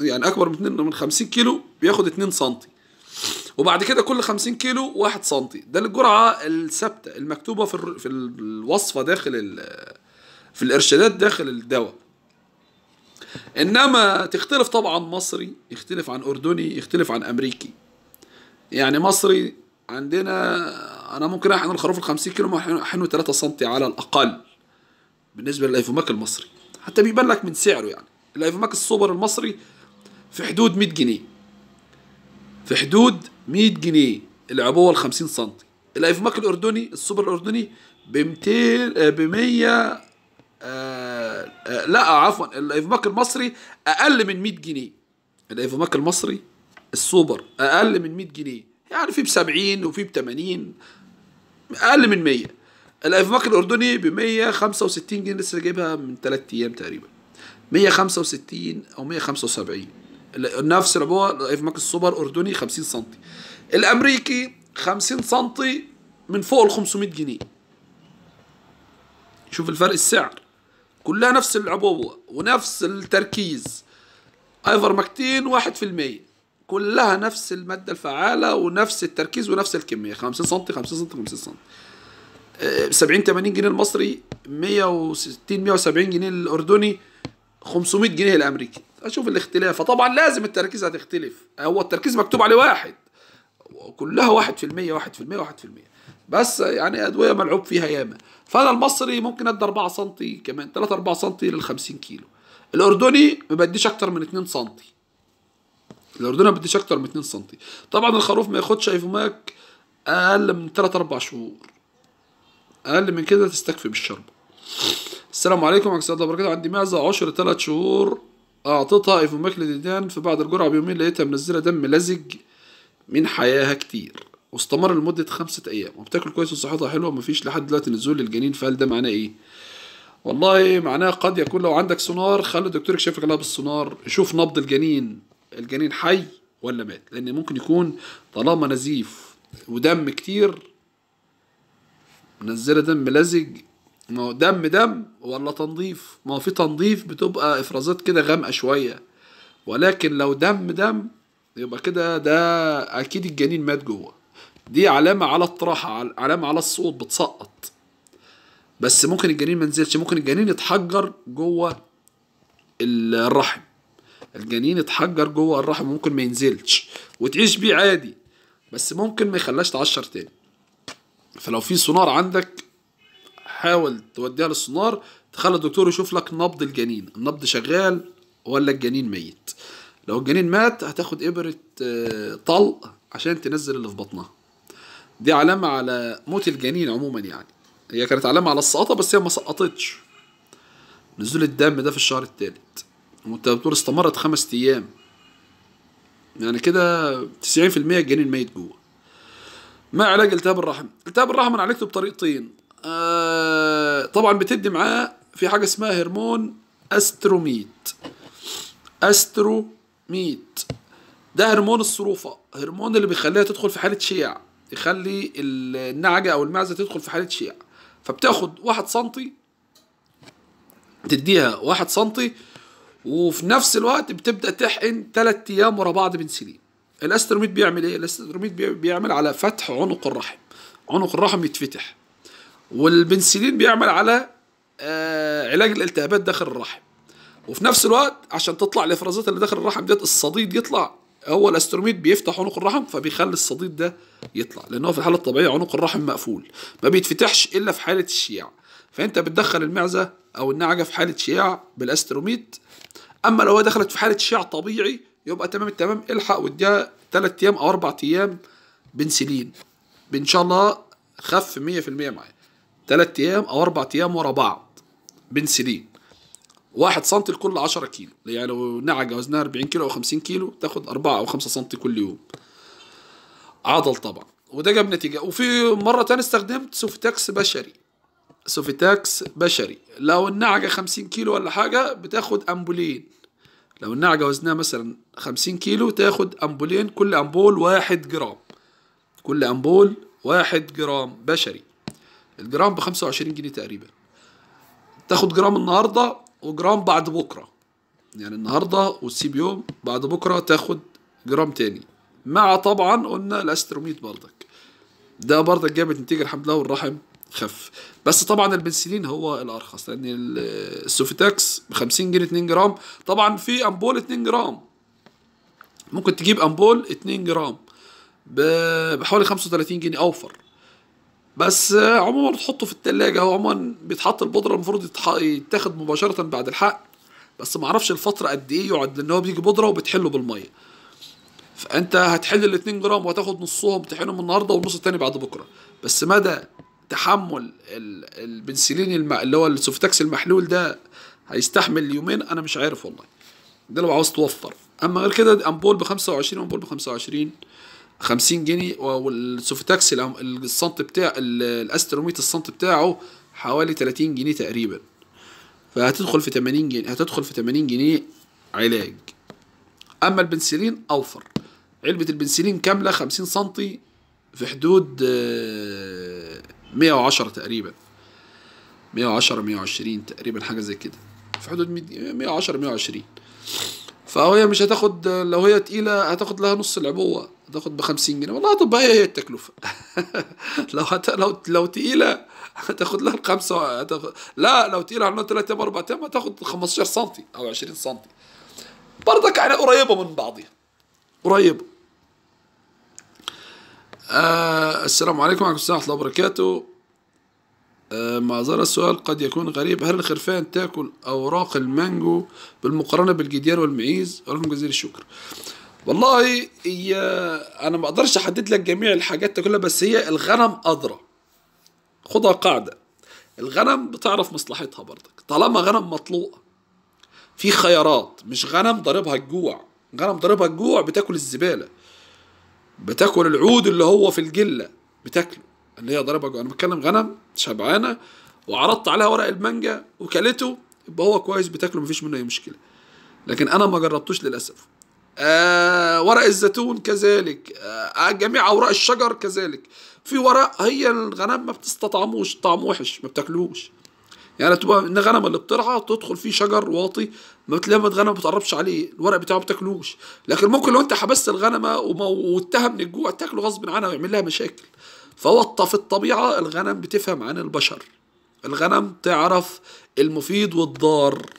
يعني اكبر من 2 من 50 كيلو بياخد 2 سنتي وبعد كده كل 50 كيلو 1 سنتي ده الجرعه الثابته المكتوبه في في الوصفه داخل في الارشادات داخل الدواء انما تختلف طبعا مصري يختلف عن اردني يختلف عن امريكي يعني مصري عندنا انا ممكن احن الخروف ال 50 كيلو احنه 3 سم على الاقل بالنسبه للايفوماك المصري حتى بيبان لك من سعره يعني الايفوماك السوبر المصري في حدود 100 جنيه في حدود 100 جنيه العبوه ال 50 سم الايفوماك الاردني السوبر الاردني ب 200 ب 100 آه آه لا عفوا الايفماك المصري اقل من 100 جنيه الايفماك المصري السوبر اقل من 100 جنيه يعني في ب 70 وفي ب 80 اقل من 100 الايفماك الاردني ب 165 جنيه لسه جايبها من 3 ايام تقريبا 165 او 175 نفس العبوه الايفماك السوبر اردني 50 سم الامريكي 50 سم من فوق ال 500 جنيه شوف الفرق السعر كلها نفس العبوة ونفس التركيز ايفر ماكتين واحد في المية كلها نفس المادة الفعالة ونفس التركيز ونفس الكمية خمسين سنتي خمسين سنتي خمسين سنتي آه، سبعين تمانين جنيه المصري مية وستين مية وسبعين جنيه الأردني خمسمية جنيه الأمريكي أشوف الاختلاف فطبعا لازم التركيز هتختلف هو التركيز مكتوب عليه واحد كلها واحد في المية واحد في المية واحد في المية بس يعني ادويه ملعوب فيها ياما فانا المصري ممكن ادي 4 سم كمان 3 4 سم لل 50 كيلو الاردني ما بديش اكتر من 2 سم الاردني ما بديش اكتر من 2 سم طبعا الخروف ما ياخدش ايفوماك اقل من 3 4 شهور اقل من كده تستكفي بالشرب السلام عليكم ورحمه الله وبركاته عندي معزه عشر 3 شهور اعطيتها ايفوماك لديدان بعد الجرعه بيومين لقيتها منزله دم لزج من حياها كتير واستمر لمدة خمسة أيام وبتاكل كويس وصحتها حلوة ومفيش لحد دلوقتي نزول للجنين فهل ده معناه إيه؟ والله معناه قد يكون لو عندك سونار خلي الدكتور يكشف لك بالسونار يشوف نبض الجنين الجنين حي ولا مات لأن ممكن يكون طالما نزيف ودم كتير منزلة دم لزج ما هو دم دم ولا تنظيف ما هو في تنظيف بتبقى افرازات كده غامقه شويه ولكن لو دم دم يبقى كده ده اكيد الجنين مات جوه دي علامة على الطرحة علامة على الصوت بتسقط بس ممكن الجنين ما نزلش ممكن الجنين يتحجر جوه الرحم الجنين يتحجر جوه الرحم ممكن ما ينزلش وتعيش بيه عادي بس ممكن ما يخلاش تعشر تاني فلو في سونار عندك حاول توديها للسونار تخلي الدكتور يشوف لك نبض الجنين النبض شغال ولا الجنين ميت لو الجنين مات هتاخد ابره آه، طلق عشان تنزل اللي في بطنها دي علامة على موت الجنين عموما يعني هي كانت علامة على السقطة بس هي ما سقطتش نزول الدم ده في الشهر الثالث والتبتور استمرت خمس أيام يعني كده تسعين في المية الجنين ميت جوه ما علاج التهاب الرحم التهاب الرحم انا عالجته بطريقتين آه طبعا بتدي معاه في حاجه اسمها هرمون استروميت استروميت ده هرمون الصروفه هرمون اللي بيخليها تدخل في حاله شيع يخلي النعجه او المعزه تدخل في حاله شيع فبتاخد واحد سنتي تديها واحد سنتي وفي نفس الوقت بتبدا تحقن ثلاث ايام ورا بعض بنسلين الاستروميت بيعمل ايه الاستروميت بيعمل على فتح عنق الرحم عنق الرحم يتفتح والبنسلين بيعمل على آه، علاج الالتهابات داخل الرحم وفي نفس الوقت عشان تطلع الافرازات اللي داخل الرحم ديت الصديد يطلع هو الاستروميد بيفتح عنق الرحم فبيخلي الصديد ده يطلع لان هو في الحاله الطبيعيه عنق الرحم مقفول ما بيتفتحش الا في حاله الشياع فانت بتدخل المعزه او النعجه في حاله شياع بالاستروميد اما لو هي دخلت في حاله شياع طبيعي يبقى تمام التمام الحق واديها ثلاث ايام او اربع ايام بنسلين ان شاء الله خف 100% معايا ثلاث ايام او اربع ايام ورا بعض بنسلين 1 سم لكل 10 كيلو يعني لو نعجة وزنها 40 كيلو أو 50 كيلو تاخد 4 أو 5 سم كل يوم عضل طبعا وده جاب نتيجة وفي مرة تانية استخدمت سوفتاكس بشري سوفتاكس بشري لو النعجة 50 كيلو ولا حاجة بتاخد أمبولين لو النعجة وزنها مثلا 50 كيلو تاخد أمبولين كل أمبول واحد جرام كل أمبول واحد جرام بشري الجرام ب 25 جنيه تقريبا تاخد جرام النهارده وجرام بعد بكره يعني النهارده وتسيب يوم بعد بكره تاخد جرام تاني مع طبعا قلنا الاستروميت برضك ده برضك جابت نتيجه الحمد لله والرحم خف بس طبعا البنسلين هو الارخص لان السوفيتاكس ب 50 جنيه 2 جرام طبعا في امبول 2 جرام ممكن تجيب امبول 2 جرام بحوالي 35 جنيه اوفر بس عموما تحطه في التلاجة هو عموما بيتحط البودرة المفروض يتاخد مباشرة بعد الحق بس معرفش الفترة قد ايه يقعد لان هو بيجي بودرة وبتحله بالمية فانت هتحل ال 2 جرام وهتاخد نصهم تحينهم النهاردة والنص التاني بعد بكرة بس مدى تحمل البنسلين الم... اللي هو السوفتاكس المحلول ده هيستحمل يومين انا مش عارف والله ده لو عاوز توفر اما غير كده امبول ب 25 امبول ب 25 50 جنيه والسوفتاكس السنت بتاع الاستروميت السنت بتاعه حوالي 30 جنيه تقريبا فهتدخل في 80 جنيه هتدخل في 80 جنيه علاج اما البنسلين اوفر علبة البنسلين كاملة 50 سنتي في حدود 110 آه، تقريبا 110 120 تقريبا حاجة زي كده في حدود 110 120 فهي مش هتاخد لو هي تقيله هتاخد لها نص العبوه هتاخد ب 50 جنيه والله طب هي هي التكلفه لو هت... لو لو تقيله هتاخد لها الخمسه هتاخد... لا لو تقيله على ثلاثة ايام اربع ايام هتاخد 15 سم او 20 سم برضك يعني قريبه من بعضها قريبه آه السلام عليكم ورحمه الله وبركاته آه، ما زال السؤال قد يكون غريب هل الخرفان تاكل أوراق المانجو بالمقارنة بالجديان والمعيز ولكم جزيل الشكر والله هي أنا ما أقدرش أحدد لك جميع الحاجات كلها بس هي الغنم أدرى خدها قاعدة الغنم بتعرف مصلحتها برضك طالما غنم مطلوقة في خيارات مش غنم ضاربها الجوع غنم ضاربها الجوع بتاكل الزبالة بتاكل العود اللي هو في الجلة بتاكله اللي هي ضربة انا بتكلم غنم شبعانه وعرضت عليها ورق المانجا وكلته يبقى هو كويس بتاكله مفيش منه اي مشكله لكن انا ما جربتوش للاسف آه ورق الزيتون كذلك آه, آه، جميع اوراق الشجر كذلك في ورق هي الغنم ما بتستطعموش طعم وحش ما بتاكلوش يعني تبقى ان غنم اللي بترعى تدخل فيه شجر واطي ما بتلاقي غنم ما بتقربش عليه الورق بتاعه ما بتاكلوش لكن ممكن لو انت حبست الغنمه من الجوع تاكله غصب عنها ويعمل لها مشاكل فوطى في الطبيعة الغنم بتفهم عن البشر الغنم تعرف المفيد والضار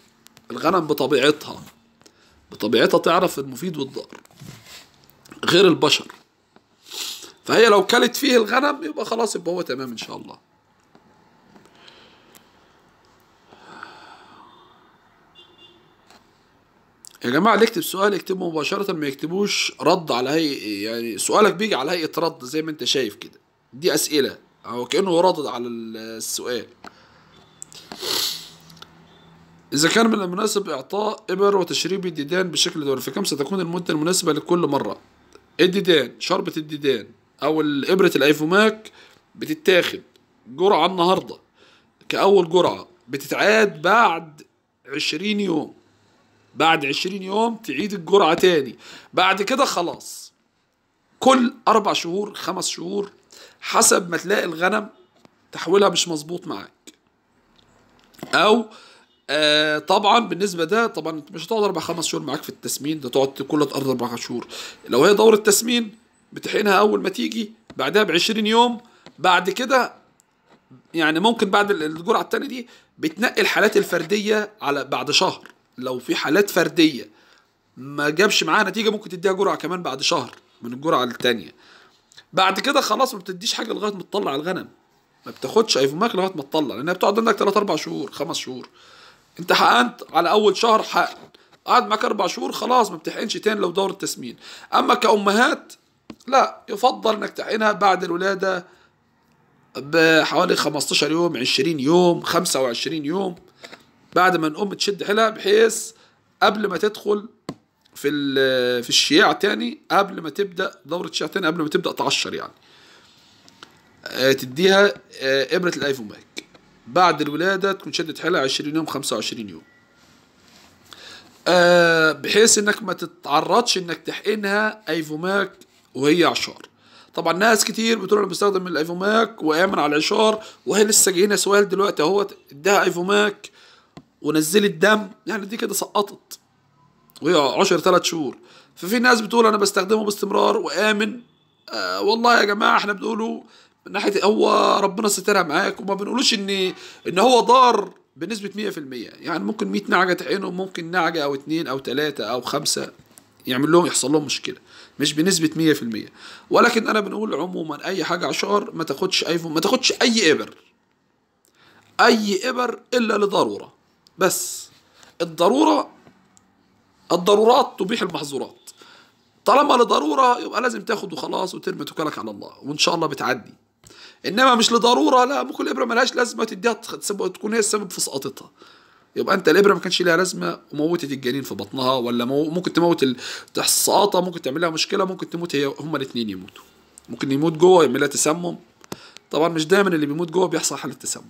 الغنم بطبيعتها بطبيعتها تعرف المفيد والضار غير البشر فهي لو كلت فيه الغنم يبقى خلاص يبقى هو تمام ان شاء الله يا جماعه اللي يكتب سؤال يكتبه مباشره ما يكتبوش رد على هي يعني سؤالك بيجي على هيئه رد زي ما انت شايف كده دي اسئله او كانه ردد على السؤال إذا كان من المناسب إعطاء إبر وتشريب الديدان بشكل دوري فكم ستكون المدة المناسبة لكل مرة الديدان شربة الديدان أو إبرة الأيفوماك بتتاخد جرعة النهاردة كأول جرعة بتتعاد بعد عشرين يوم بعد عشرين يوم تعيد الجرعة تاني بعد كده خلاص كل أربع شهور خمس شهور حسب ما تلاقي الغنم تحويلها مش مظبوط معاك او آه طبعا بالنسبه ده طبعا مش هتقعد اربع خمس شهور معاك في التسمين ده تقعد كل ارض اربع شهور لو هي دوره تسمين بتحقنها اول ما تيجي بعدها ب 20 يوم بعد كده يعني ممكن بعد الجرعه الثانيه دي بتنقي الحالات الفرديه على بعد شهر لو في حالات فرديه ما جابش معاها نتيجه ممكن تديها جرعه كمان بعد شهر من الجرعه الثانيه بعد كده خلاص ما بتديش حاجه لغايه ما تطلع الغنم ما بتاخدش ماك لغايه ما تطلع لانها بتقعد عندك 3 4 شهور 5 شهور انت حقنت على اول شهر حقن قعد معاك اربع شهور خلاص ما بتحقنش تاني لو دور التسمين اما كامهات لا يفضل انك تحقنها بعد الولاده بحوالي 15 يوم 20 يوم 25 يوم بعد ما الام تشد حيلها بحيث قبل ما تدخل في في الشياع تاني قبل ما تبدا دوره شياع تاني قبل ما تبدا تعشر يعني آه، تديها آه، ابره الايفوماك بعد الولاده تكون شدت حيلها 20 يوم 25 يوم آه، بحيث انك ما تتعرضش انك تحقنها ايفوماك وهي عشار طبعا ناس كتير بتقول انا بستخدم الايفوماك وامن على العشار وهي لسه جايين سؤال دلوقتي اهوت اداها ايفوماك ونزلت دم يعني دي كده سقطت وعشر ثلاث شهور ففي ناس بتقول انا بستخدمه باستمرار وامن آه والله يا جماعه احنا بنقوله من ناحيه هو ربنا سترها معاك وما بنقولوش ان ان هو ضار بنسبه 100% يعني ممكن 100 نعجه تعينهم ممكن نعجه او اتنين او ثلاثه او خمسه يعمل لهم يحصل لهم مشكله مش بنسبه 100% ولكن انا بنقول عموما اي حاجه عشار ما تاخدش ايفون ما تاخدش اي ابر اي ابر الا لضروره بس الضروره الضرورات تبيح المحظورات طالما لضرورة يبقى لازم تاخد وخلاص وترمي توكلك على الله وإن شاء الله بتعدي إنما مش لضرورة لا ممكن الإبرة ملهاش لازمة تديها تكون هي السبب في سقطتها يبقى انت الابره ما كانش ليها لازمه وموتت الجنين في بطنها ولا مو ممكن تموت ال... السقاطه ممكن تعمل لها مشكله ممكن تموت هي هما الاثنين يموتوا ممكن يموت جوه يعمل لها تسمم طبعا مش دايما اللي بيموت جوه بيحصل حاله تسمم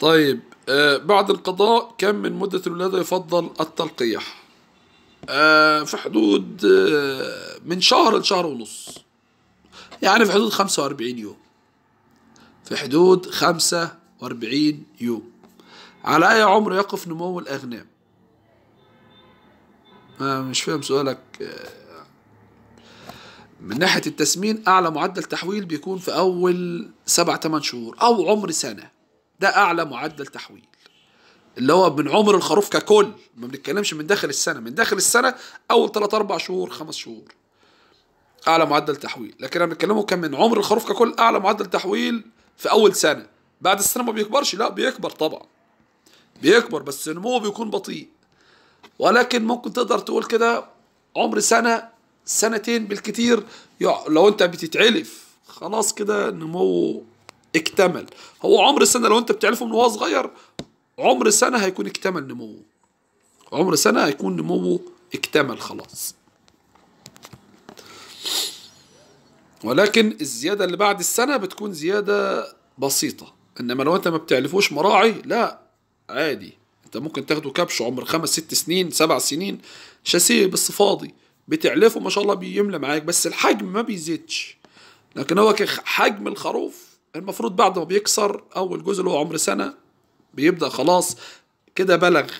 طيب آه، بعد القضاء كم من مدة الولادة يفضل التلقيح آه، في حدود آه، من شهر لشهر ونص يعني في حدود 45 يوم في حدود 45 يوم على أي عمر يقف نمو الأغنام مش فاهم سؤالك من ناحية التسمين أعلى معدل تحويل بيكون في أول سبع تمن شهور أو عمر سنة ده اعلى معدل تحويل اللي هو من عمر الخروف ككل ما بنتكلمش من داخل السنه من داخل السنه اول 3 4 شهور 5 شهور اعلى معدل تحويل لكن انا بنتكلمه كان من عمر الخروف ككل اعلى معدل تحويل في اول سنه بعد السنه ما بيكبرش لا بيكبر طبعا بيكبر بس نموه بيكون بطيء ولكن ممكن تقدر تقول كده عمر سنه سنتين بالكتير لو انت بتتعلف خلاص كده نموه اكتمل هو عمر السنه لو انت بتعرفه من وهو صغير عمر سنه هيكون اكتمل نموه عمر سنه هيكون نموه اكتمل خلاص ولكن الزياده اللي بعد السنه بتكون زياده بسيطه انما لو انت ما بتعرفوش مراعي لا عادي انت ممكن تاخده كبش عمر خمس ست سنين سبع سنين شاسيه بس فاضي بتعلفه ما شاء الله بيملى معاك بس الحجم ما بيزيدش لكن هو حجم الخروف المفروض بعد ما بيكسر اول جزء اللي هو عمر سنه بيبدا خلاص كده بلغ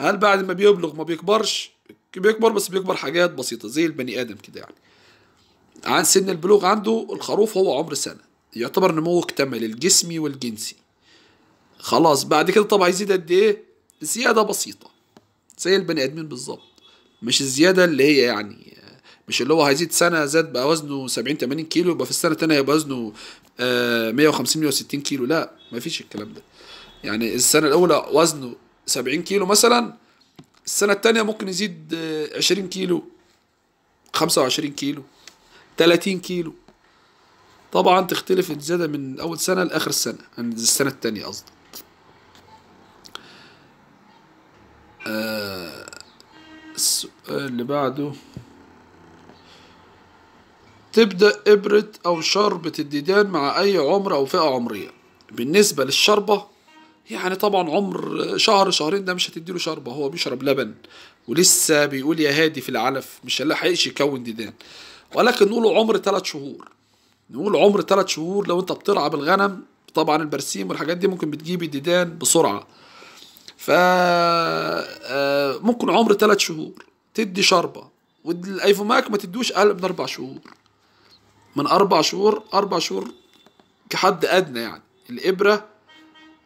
هل بعد ما بيبلغ ما بيكبرش بيكبر بس بيكبر حاجات بسيطه زي البني ادم كده يعني عن سن البلوغ عنده الخروف هو عمر سنه يعتبر نموه اكتمل الجسمي والجنسي خلاص بعد كده طب هيزيد قد ايه زياده بسيطه زي البني ادمين بالظبط مش الزياده اللي هي يعني مش اللي هو هيزيد سنه زاد بقى وزنه 70 80 كيلو يبقى في السنه الثانيه هيبقى وزنه 150 آه، 160 كيلو لا ما فيش الكلام ده يعني السنه الاولى وزنه 70 كيلو مثلا السنه الثانيه ممكن يزيد 20 آه، كيلو 25 كيلو 30 كيلو طبعا تختلف الزيادة من أول سنة لآخر السنة يعني السنة الثانيه قصدي آه، السؤال اللي بعده تبدأ إبرة أو شربة الديدان مع أي عمر أو فئة عمرية بالنسبة للشربة يعني طبعا عمر شهر شهرين ده مش هتديله شربة هو بيشرب لبن ولسه بيقول يا هادي في العلف مش هيلحقش يكون ديدان ولكن نقول عمر ثلاث شهور نقول عمر ثلاث شهور لو انت بترعى بالغنم طبعا البرسيم والحاجات دي ممكن بتجيب الديدان بسرعة ف آه، ممكن عمر ثلاث شهور تدي شربة والايفوماك ما تدوش اقل من اربع شهور من أربع شهور أربع شهور كحد أدنى يعني الإبرة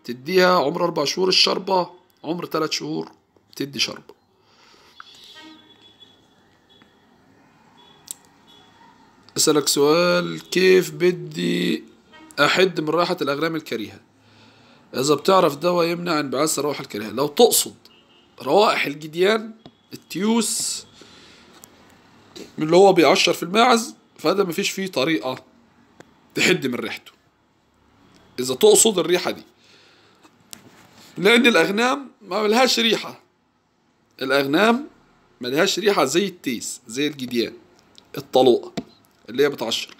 تديها عمر أربع شهور الشربة عمر ثلاث شهور تدي شربة أسألك سؤال كيف بدي أحد من رائحه الاغرام الكريهة إذا بتعرف دواء يمنع انبعاث الروائح الكريهة لو تقصد روائح الجديان التيوس اللي هو بيعشر في الماعز فده مفيش فيه طريقة تحد من ريحته إذا تقصد الريحة دي لأن الأغنام ما ملهاش ريحة الأغنام ملهاش ريحة زي التيس زي الجديان الطلوقة اللي هي بتعشر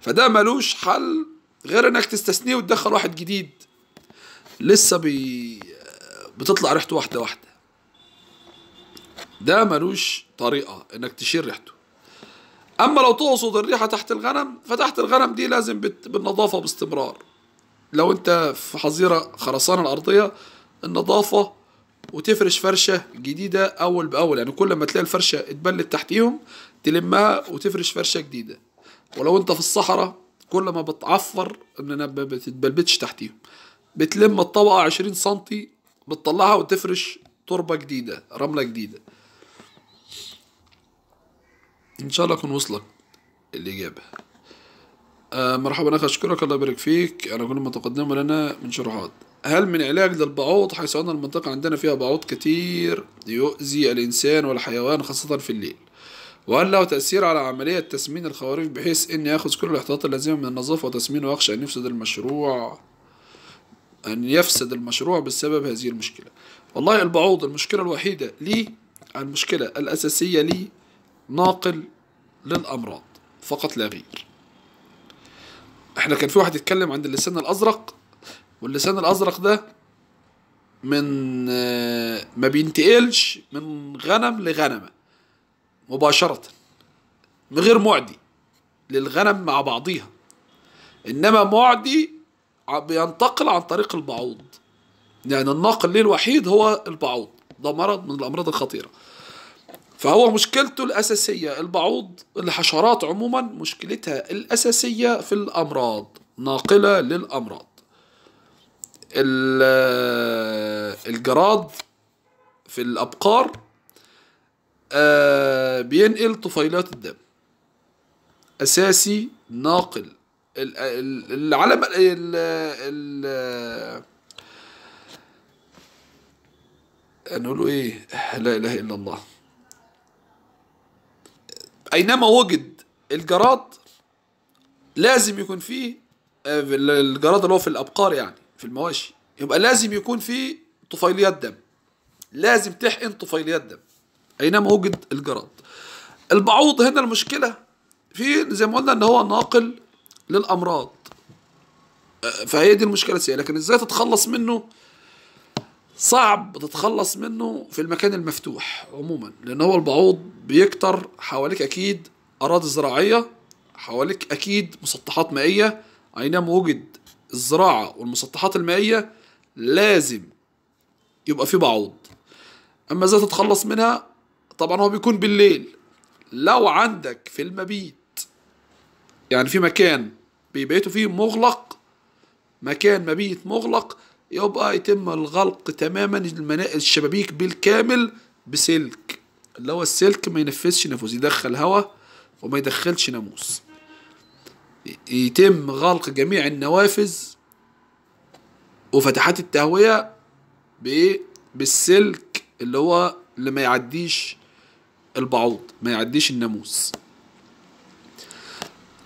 فده ملوش حل غير انك تستثنيه وتدخل واحد جديد لسه بي... بتطلع ريحته واحده واحده ده ملوش طريقه انك تشيل ريحته أما لو تقصد الريحة تحت الغنم فتحت الغنم دي لازم بالنظافة باستمرار لو أنت في حظيرة خرسانة الأرضية النظافة وتفرش فرشة جديدة أول بأول يعني كل ما تلاقي الفرشة اتبلت تحتيهم تلمها وتفرش فرشة جديدة ولو أنت في الصحراء كل ما بتعفر إن ما بتتبلبتش تحتيهم بتلم الطبقة عشرين سنتي بتطلعها وتفرش تربة جديدة رملة جديدة ان شاء الله اكون وصلك الاجابه آه مرحبا اخي اشكرك الله يبارك فيك على كل ما تقدمه لنا من شروحات هل من علاج للبعوض حيث ان المنطقه عندنا فيها بعوض كتير يؤذي الانسان والحيوان خاصه في الليل وهل له تأثير على عملية تسمين الخواريف بحيث إني آخذ كل الاحتياطات اللازمة من النظافة وتسمين وأخشى أن يفسد المشروع أن يفسد المشروع بسبب هذه المشكلة والله البعوض المشكلة الوحيدة لي المشكلة الأساسية لي ناقل للأمراض فقط لا غير احنا كان في واحد يتكلم عن اللسان الأزرق واللسان الأزرق ده من آه، ما بينتقلش من غنم لغنمة مباشرة من غير معدي للغنم مع بعضيها إنما معدي بينتقل عن طريق البعوض يعني الناقل الوحيد هو البعوض ده مرض من الأمراض الخطيرة فهو مشكلته الأساسية البعوض الحشرات عموما مشكلتها الأساسية في الأمراض ناقلة للأمراض الجراد في الأبقار آه، بينقل طفيلات الدم أساسي ناقل العلم ال ايه لا اله الا الله أينما وجد الجراد لازم يكون فيه آه، الجراد اللي هو في الأبقار يعني في المواشي يبقى لازم يكون فيه طفيليات دم لازم تحقن طفيليات دم أينما وجد الجراد البعوض هنا المشكلة في زي ما قلنا إن هو ناقل للأمراض آه، فهي دي المشكلة السيئة لكن إزاي تتخلص منه صعب تتخلص منه في المكان المفتوح عموما لان هو البعوض بيكتر حواليك اكيد اراضي زراعيه حواليك اكيد مسطحات مائيه اينما وجد الزراعه والمسطحات المائيه لازم يبقى في بعوض اما ازاي تتخلص منها طبعا هو بيكون بالليل لو عندك في المبيت يعني في مكان بيبيتوا فيه مغلق مكان مبيت مغلق يبقى يتم الغلق تماما الشبابيك بالكامل بسلك اللي هو السلك ما ينفذش نفوذ يدخل هواء وما يدخلش ناموس يتم غلق جميع النوافذ وفتحات التهوية بإيه؟ بالسلك اللي هو اللي ما يعديش البعوض ما يعديش الناموس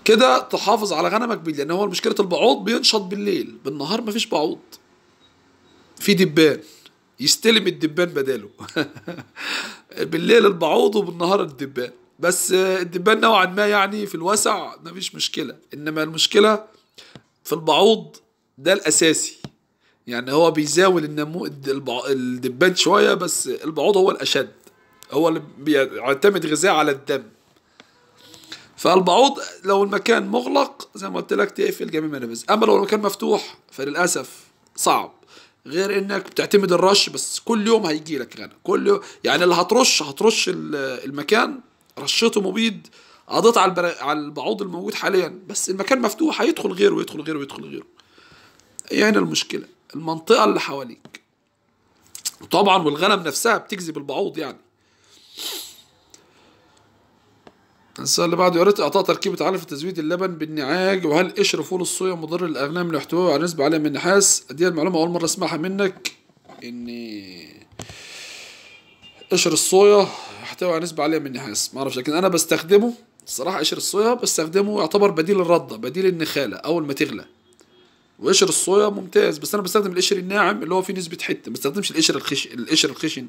كده تحافظ على غنمك بالليل لان هو مشكله البعوض بينشط بالليل بالنهار مفيش بعوض في دبان يستلم الدبان بداله بالليل البعوض وبالنهار الدبان بس الدبان نوعا ما يعني في الوسع مفيش مشكله انما المشكله في البعوض ده الاساسي يعني هو بيزاول النمو الدبان شويه بس البعوض هو الاشد هو اللي بيعتمد غذاء على الدم فالبعوض لو المكان مغلق زي ما قلت لك تقفل جميع المنافذ اما لو المكان مفتوح فللاسف صعب غير انك بتعتمد الرش بس كل يوم هيجي لك غنى كل يوم يعني اللي هترش هترش المكان رشته مبيد قضيت على البر... على البعوض الموجود حاليا بس المكان مفتوح هيدخل غيره ويدخل غيره ويدخل غيره هي إيه يعني هنا المشكله المنطقه اللي حواليك طبعا والغنم نفسها بتجذب البعوض يعني السؤال اللي بعده يا ريت اعطاء تركيبه علف تزويد اللبن بالنعاج وهل قشر فول الصويا مضر للاغنام لاحتواء على نسبه عاليه من النحاس دي المعلومه اول مره اسمعها منك ان قشر الصويا يحتوي على نسبه عاليه من النحاس ما اعرفش لكن انا بستخدمه الصراحه قشر الصويا بستخدمه يعتبر بديل الرده بديل النخاله اول ما تغلى وقشر الصويا ممتاز بس انا بستخدم القشر الناعم اللي هو فيه نسبه حته ما بستخدمش القشر الخش القشر الخشن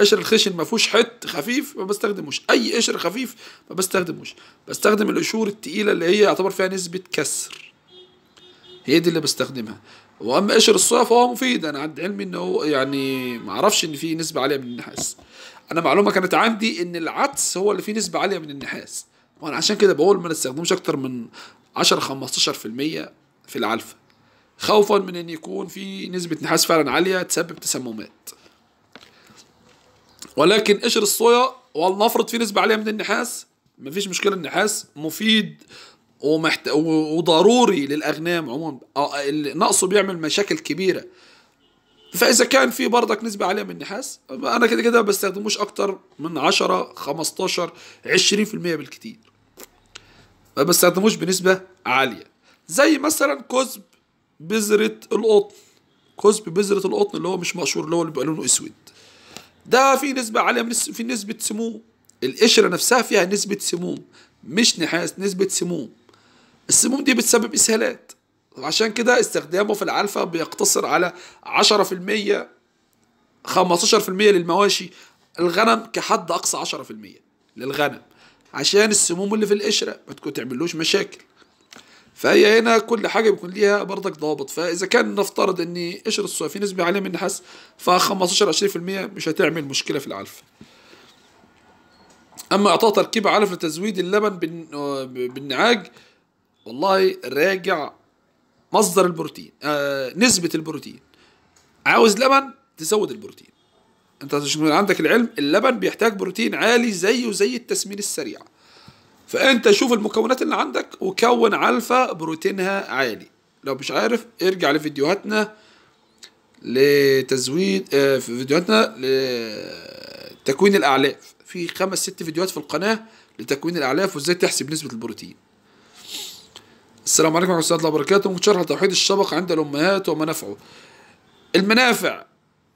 قشر الخشن ما فيهوش حت خفيف ما بستخدموش اي قشر خفيف ما بستخدموش بستخدم القشور التقيله اللي هي يعتبر فيها نسبه كسر هي دي اللي بستخدمها واما قشر الصويا فهو مفيد انا عند علمي ان هو يعني ما اعرفش ان فيه نسبه عاليه من النحاس انا معلومه كانت عندي ان العدس هو اللي فيه نسبه عاليه من النحاس وانا عشان كده بقول ما نستخدموش اكتر من 10 15% في العلفه خوفا من ان يكون في نسبه نحاس فعلا عاليه تسبب تسممات ولكن قشر الصويا ولنفرض في نسبه عاليه من النحاس مفيش مشكله النحاس مفيد ومحت... وضروري للاغنام عموما آه، اللي نقصه بيعمل مشاكل كبيره فاذا كان في برضك نسبه عاليه من النحاس انا كده كده ما بستخدموش اكتر من 10 15 20% بالكتير ما بستخدموش بنسبه عاليه زي مثلا كزب بذره القطن كزب بذره القطن اللي هو مش مقشور اللي هو اللي بيبقى لونه اسود ده في نسبة عالية في نسبة سموم القشرة نفسها فيها نسبة سموم مش نحاس نسبة سموم السموم دي بتسبب إسهالات وعشان كده استخدامه في العلفة بيقتصر على 10% 15% للمواشي الغنم كحد أقصى 10% للغنم عشان السموم اللي في القشرة ما تكون تعملوش مشاكل فهي هنا كل حاجه بيكون ليها برضك ضوابط فاذا كان نفترض ان قشر الصويا في نسبه عاليه من النحاس ف 15 20% مش هتعمل مشكله في العلف اما اعطاء تركيب علف لتزويد اللبن بالنعاج والله راجع مصدر البروتين آه نسبه البروتين عاوز لبن تزود البروتين انت عندك العلم اللبن بيحتاج بروتين عالي زيه زي التسمين السريع فانت شوف المكونات اللي عندك وكون الفا بروتينها عالي لو مش عارف ارجع لفيديوهاتنا لتزويد آه، في فيديوهاتنا لتكوين الاعلاف في خمس ست فيديوهات في القناه لتكوين الاعلاف وازاي تحسب نسبه البروتين السلام عليكم ورحمه الله وبركاته شرح توحيد الشبق عند الامهات ومنافعه المنافع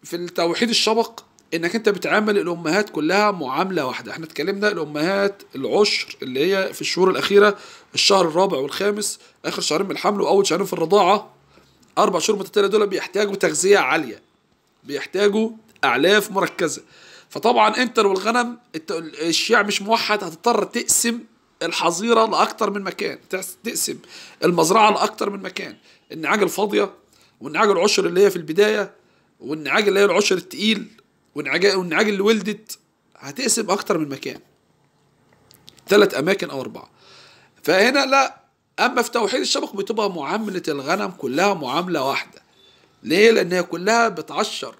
في توحيد الشبق انك انت بتعامل الامهات كلها معامله واحده احنا اتكلمنا الامهات العشر اللي هي في الشهور الاخيره الشهر الرابع والخامس اخر شهرين من الحمل واول شهرين في الرضاعه اربع شهور متتاليه دول بيحتاجوا تغذيه عاليه بيحتاجوا اعلاف مركزه فطبعا انت والغنم الشيع مش موحد هتضطر تقسم الحظيره لاكثر من مكان تقسم المزرعه لاكثر من مكان النعاج الفاضيه والنعاج العشر اللي هي في البدايه والنعاج اللي هي العشر الثقيل والنعاج اللي ولدت هتقسم اكتر من مكان ثلاث اماكن او اربعه فهنا لا اما في توحيد الشبق بتبقى معامله الغنم كلها معامله واحده ليه لان هي كلها بتعشر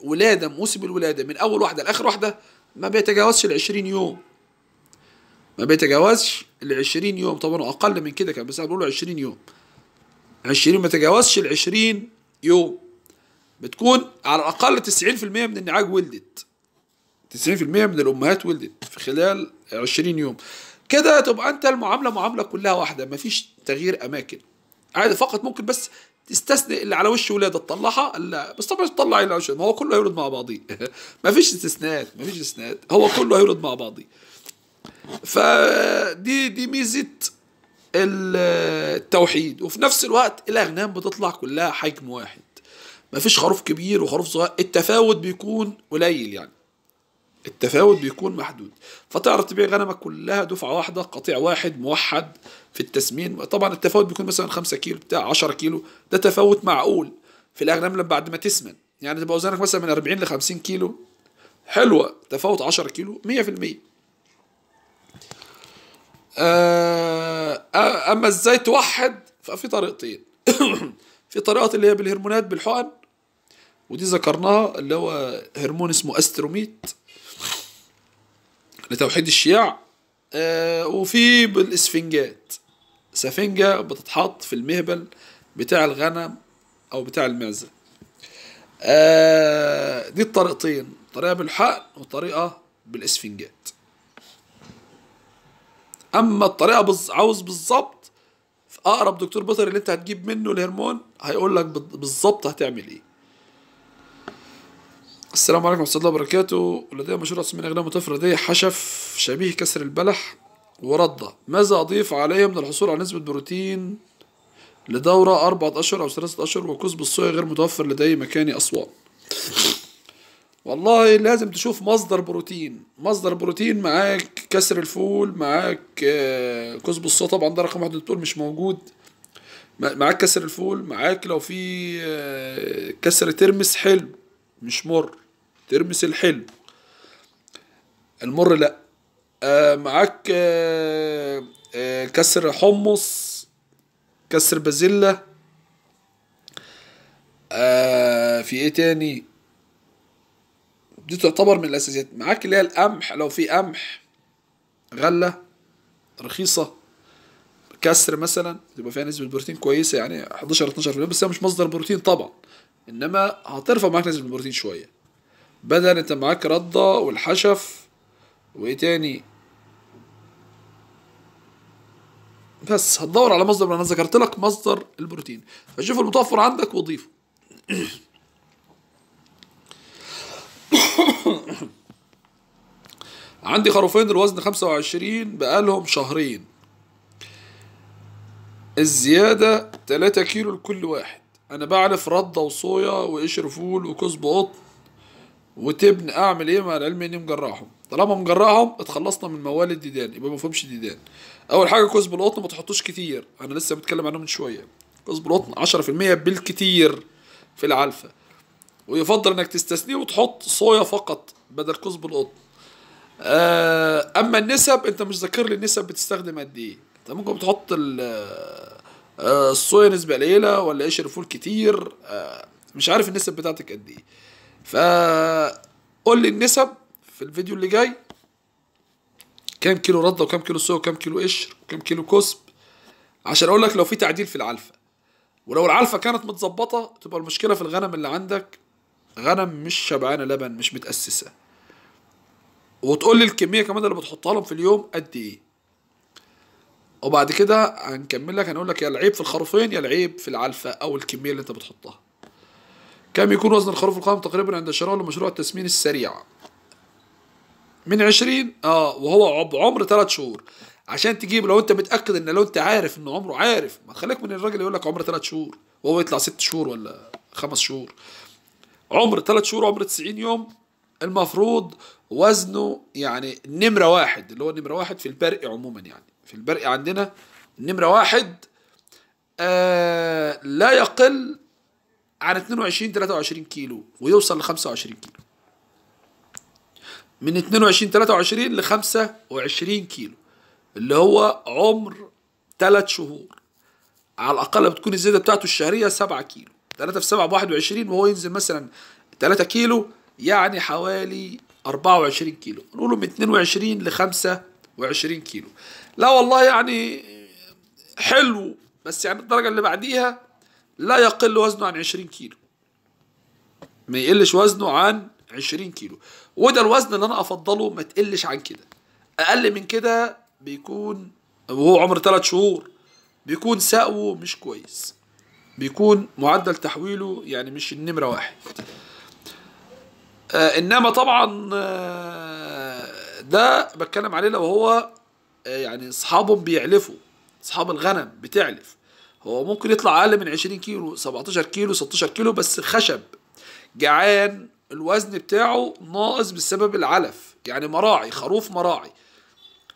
ولاده موسم الولاده من اول واحده لاخر واحده ما بيتجاوزش ال 20 يوم ما بيتجاوزش ال 20 يوم طبعا اقل من كده كان بس بيقولوا 20 يوم 20 ما تجاوزش ال 20 يوم بتكون على الاقل 90% من النعاج ولدت 90% من الامهات ولدت في خلال 20 يوم كده تبقى انت المعامله معامله كلها واحده مفيش تغيير اماكن عادي فقط ممكن بس تستثني اللي على وش ولاده تطلعها لا بس طبعا تطلع اللي على وش ما هو كله هيولد مع بعضيه مفيش استثناءات مفيش استثناءات هو كله هيولد مع بعضيه فدي دي ميزه التوحيد وفي نفس الوقت الاغنام بتطلع كلها حجم واحد مفيش خروف كبير وخروف صغير التفاوت بيكون قليل يعني التفاوت بيكون محدود فتعرف تبيع غنمك كلها دفعة واحدة قطيع واحد موحد في التسمين طبعا التفاوت بيكون مثلا 5 كيلو بتاع 10 كيلو ده تفاوت معقول في الأغنام لما بعد ما تسمن يعني تبقى وزنك مثلا من 40 ل 50 كيلو حلوة تفاوت 10 كيلو 100% آه، أما إزاي توحد ففي طريقتين في طريقة اللي هي بالهرمونات بالحقن ودي ذكرناها اللي هو هرمون اسمه استروميت لتوحيد الشيع آه، وفي بالاسفنجات سفنجة بتتحط في المهبل بتاع الغنم أو بتاع المعزة آه، دي الطريقتين طريقة بالحقن وطريقة بالاسفنجات أما الطريقة عاوز بالظبط أقرب دكتور بيطري اللي أنت هتجيب منه الهرمون هيقول لك بالظبط هتعمل إيه السلام عليكم ورحمة الله وبركاته لدي مشروع من أغنام لدي حشف شبيه كسر البلح وردة ماذا أضيف عليه من الحصول على نسبة بروتين لدورة أربعة أشهر أو ثلاثة أشهر وكسب الصويا غير متوفر لدي مكاني أسوان والله لازم تشوف مصدر بروتين مصدر بروتين معاك كسر الفول معاك آه، كسب الصويا طبعا ده رقم واحد بتقول مش موجود معاك كسر الفول معاك لو في آه، كسر ترمس حلو مش مر ترمس الحلو المر لا آه معاك آه آه كسر حمص كسر بازيلا آه في ايه تاني دي تعتبر من الاساسيات معاك اللي هي القمح لو في قمح غله رخيصه كسر مثلا تبقى فيها نسبه بروتين كويسه يعني 11 12% بس هي مش مصدر بروتين طبعا انما هترفع معاك نسبه البروتين شويه بدل انت معاك رده والحشف وايه تاني بس هتدور على مصدر انا ذكرت لك مصدر البروتين فشوف المتوفر عندك وضيفه عندي خروفين الوزن 25 بقالهم شهرين الزيادة 3 كيلو لكل واحد أنا بعرف ردة وصويا وقشر فول وكزب قط وتبن اعمل ايه مع العلم اني مجرعهم طالما مجرعهم اتخلصنا من موال الديدان يبقى ما فهمش ديدان اول حاجه كزب القطن ما تحطوش كتير انا لسه بتكلم عنه من شويه كزب القطن 10% بالكتير في العلفه ويفضل انك تستثنيه وتحط صويا فقط بدل كزب القطن آه، اما النسب انت مش ذاكر لي النسب بتستخدم قد ايه انت ممكن بتحط آه، الصويا نسبه قليله ولا ايش الفول كتير آه، مش عارف النسب بتاعتك قد ايه فقول لي النسب في الفيديو اللي جاي كام كيلو رده وكام كيلو سوى وكام كيلو قشر وكام كيلو كسب عشان اقول لك لو في تعديل في العلفه ولو العلفه كانت متظبطه تبقى المشكله في الغنم اللي عندك غنم مش شبعانه لبن مش متاسسه وتقول لي الكميه كمان اللي بتحطها لهم في اليوم قد ايه وبعد كده هنكمل لك هنقول لك يا العيب في الخروفين يا العيب في العلفه او الكميه اللي انت بتحطها كم يكون وزن الخروف القائم تقريبا عند شراء لمشروع التسمين السريع من 20 اه وهو عمر 3 شهور عشان تجيب لو انت متاكد ان لو انت عارف ان عمره عارف ما خليك من الراجل يقول لك عمر 3 شهور وهو يطلع 6 شهور ولا 5 شهور عمر 3 شهور عمر 90 يوم المفروض وزنه يعني نمره واحد اللي هو نمره واحد في البرق عموما يعني في البرق عندنا نمره واحد آه لا يقل عن 22 23 كيلو ويوصل ل 25 كيلو من 22 23 ل 25 كيلو اللي هو عمر 3 شهور على الاقل بتكون الزياده بتاعته الشهريه 7 كيلو 3 في 7 ب 21 وهو ينزل مثلا 3 كيلو يعني حوالي 24 كيلو نقوله من 22 ل 25 كيلو لا والله يعني حلو بس يعني الدرجه اللي بعديها لا يقل وزنه عن 20 كيلو ما يقلش وزنه عن 20 كيلو وده الوزن اللي انا افضله ما تقلش عن كده اقل من كده بيكون وهو عمر 3 شهور بيكون سقوه مش كويس بيكون معدل تحويله يعني مش النمره واحد آه انما طبعا آه ده بتكلم عليه لو هو آه يعني اصحابهم بيعلفوا اصحاب الغنم بتعلف هو ممكن يطلع اقل من 20 كيلو 17 كيلو 16 كيلو بس خشب جعان الوزن بتاعه ناقص بسبب العلف يعني مراعي خروف مراعي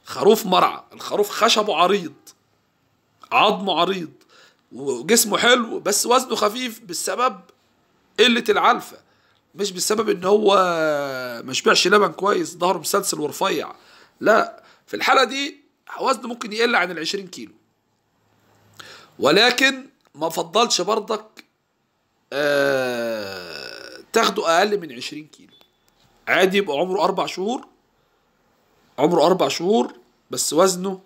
خروف مرعى الخروف خشبه عريض عظمه عريض وجسمه حلو بس وزنه خفيف بسبب قلة العلفة مش بسبب ان هو مش بيعش لبن كويس ظهره مسلسل ورفيع لا في الحالة دي وزنه ممكن يقل عن العشرين كيلو ولكن ما فضلش برضك آه تاخده اقل من 20 كيلو عادي يبقى عمره اربع شهور عمره اربع شهور بس وزنه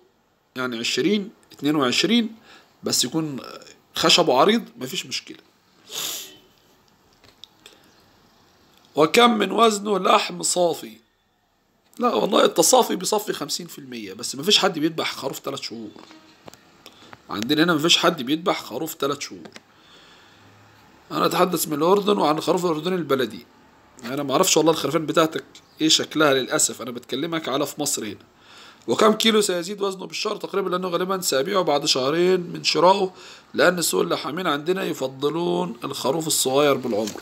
يعني 20 22 بس يكون خشبه عريض مفيش مشكله وكم من وزنه لحم صافي لا والله التصافي بيصفي 50% بس مفيش حد بيذبح خروف 3 شهور عندنا هنا مفيش حد بيذبح خروف ثلاث شهور انا اتحدث من الاردن وعن الخروف الاردني البلدي انا معرفش والله الخرفان بتاعتك ايه شكلها للاسف انا بتكلمك على في مصر هنا وكم كيلو سيزيد وزنه بالشهر تقريبا لانه غالبا سابيعه بعد شهرين من شرائه لان سوق اللحامين عندنا يفضلون الخروف الصغير بالعمر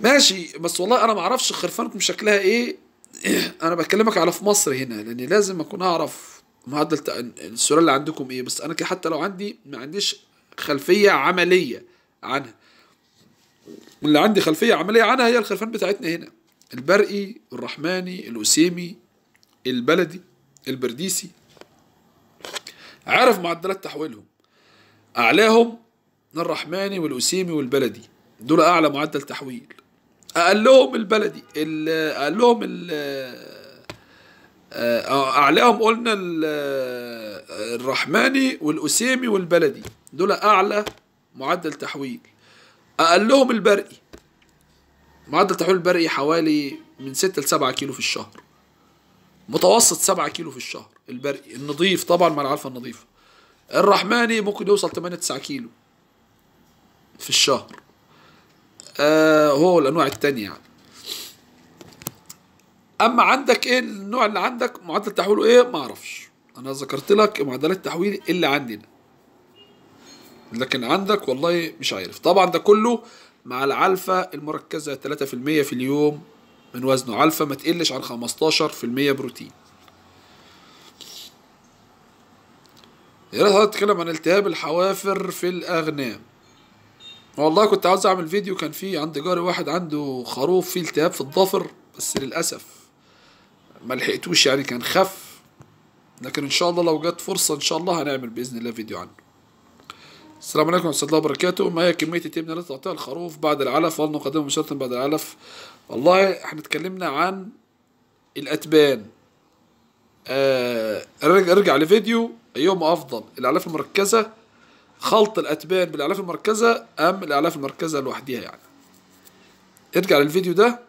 ماشي بس والله انا معرفش خرفانكم شكلها ايه انا بكلمك على في مصر هنا لاني لازم اكون اعرف معدل السؤال اللي عندكم ايه بس انا حتى لو عندي ما عنديش خلفيه عمليه عنها اللي عندي خلفيه عمليه عنها هي الخلفان بتاعتنا هنا البرقي الرحماني الوسيمي البلدي البرديسي عارف معدلات تحويلهم اعلاهم الرحماني والوسيمي والبلدي دول اعلى معدل تحويل اقلهم البلدي اقلهم ال آه، آه، اعلاهم قلنا آه، الرحماني والاسيمي والبلدي دول اعلى معدل تحويل اقلهم البرقي معدل تحويل البرقي حوالي من 6 ل 7 كيلو في الشهر متوسط 7 كيلو في الشهر البرقي النظيف طبعا ما انا عارفه النظيف الرحماني ممكن يوصل 8 9 كيلو في الشهر آه هو الانواع التانية يعني اما عندك ايه النوع اللي عندك معدل تحويله ايه ما اعرفش انا ذكرت لك معدلات التحويل اللي عندنا لكن عندك والله مش عارف طبعا ده كله مع العلفة المركزة 3% في اليوم من وزنه علفة ما تقلش عن 15% بروتين يا ريت حضرتك تتكلم عن التهاب الحوافر في الاغنام والله كنت عاوز اعمل فيديو كان فيه عند جاري واحد عنده خروف فيه التهاب في الضفر بس للاسف ما لحقتوش يعني كان خف لكن ان شاء الله لو جت فرصه ان شاء الله هنعمل باذن الله فيديو عنه السلام عليكم ورحمه الله وبركاته ما هي كميه التبن التي تعطيها الخروف بعد العلف ولنقدمه مباشره بعد العلف والله احنا اتكلمنا عن الاتبان آه ارجع لفيديو ايهما افضل الاعلاف المركزه خلط الاتبان بالاعلاف المركزه ام الاعلاف المركزه لوحديها يعني ارجع للفيديو ده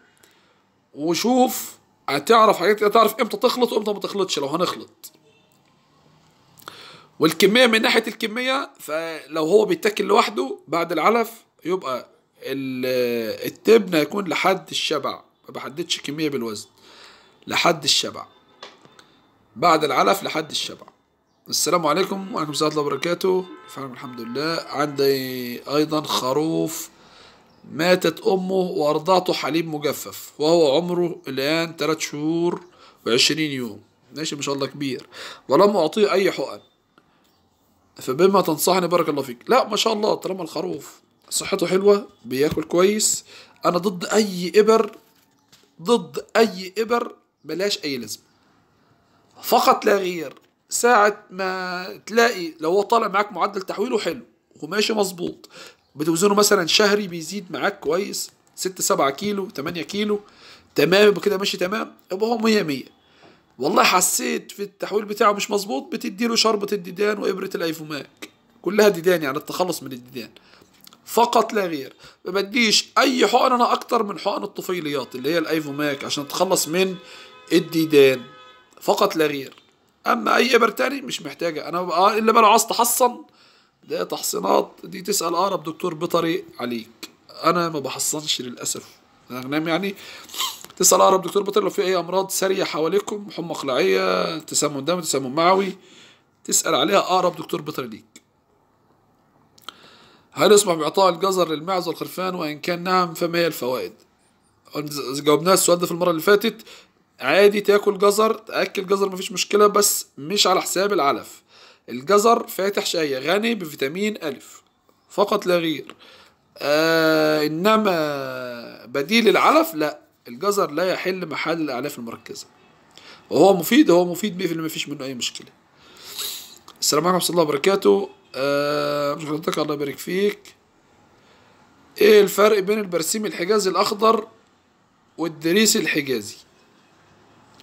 وشوف هتعرف حاجات تعرف امتى تخلط وامتى ما تخلطش لو هنخلط والكميه من ناحيه الكميه فلو هو بيتاكل لوحده بعد العلف يبقى التبن هيكون لحد الشبع ما بحددش كميه بالوزن لحد الشبع بعد العلف لحد الشبع السلام عليكم وعليكم السلام ورحمه الله وبركاته الحمد لله عندي ايضا خروف ماتت أمه وأرضعته حليب مجفف وهو عمره الآن ثلاث شهور وعشرين يوم ماشي ما شاء الله كبير ولم أعطيه أي حقن فبما تنصحني بارك الله فيك لا ما شاء الله طالما الخروف صحته حلوة بياكل كويس أنا ضد أي إبر ضد أي إبر بلاش أي لازمة فقط لا غير ساعة ما تلاقي لو هو طالع معاك معدل تحويله حلو وماشي مظبوط بتوزنه مثلا شهري بيزيد معاك كويس 6 7 كيلو 8 كيلو تمام يبقى كده ماشي تمام يبقى هو 100 100 والله حسيت في التحويل بتاعه مش مظبوط بتديله شربة الديدان وإبرة الايفوماك كلها ديدان يعني التخلص من الديدان فقط لا غير ما بديش اي حقن انا اكتر من حقن الطفيليات اللي هي الايفوماك عشان اتخلص من الديدان فقط لا غير اما اي ابر تاني مش محتاجه انا بقى الا بقى لو عايز تحصن تحصينات دي تسال اقرب دكتور بيطري عليك انا ما بحصنش للاسف الاغنام نعم، يعني تسال اقرب دكتور بيطري لو في اي امراض ساريه حواليكم حمى خلاعيه تسمم دم تسمم معوي تسال عليها اقرب دكتور بيطري ليك هل يسمح بإعطاء الجزر للمعز والخرفان وإن كان نعم فما هي الفوائد؟ جاوبناها السؤال ده في المرة اللي فاتت عادي تاكل جزر تأكل جزر مفيش مشكلة بس مش على حساب العلف الجزر فاتح شاي غني بفيتامين ألف فقط لا غير آه إنما بديل العلف لا الجزر لا يحل محل الأعلاف المركزة وهو مفيد هو مفيد ما مفيش منه أي مشكلة السلام عليكم ورحمة الله وبركاته آه حضرتك الله يبارك فيك ايه الفرق بين البرسيم الحجازي الأخضر والدريس الحجازي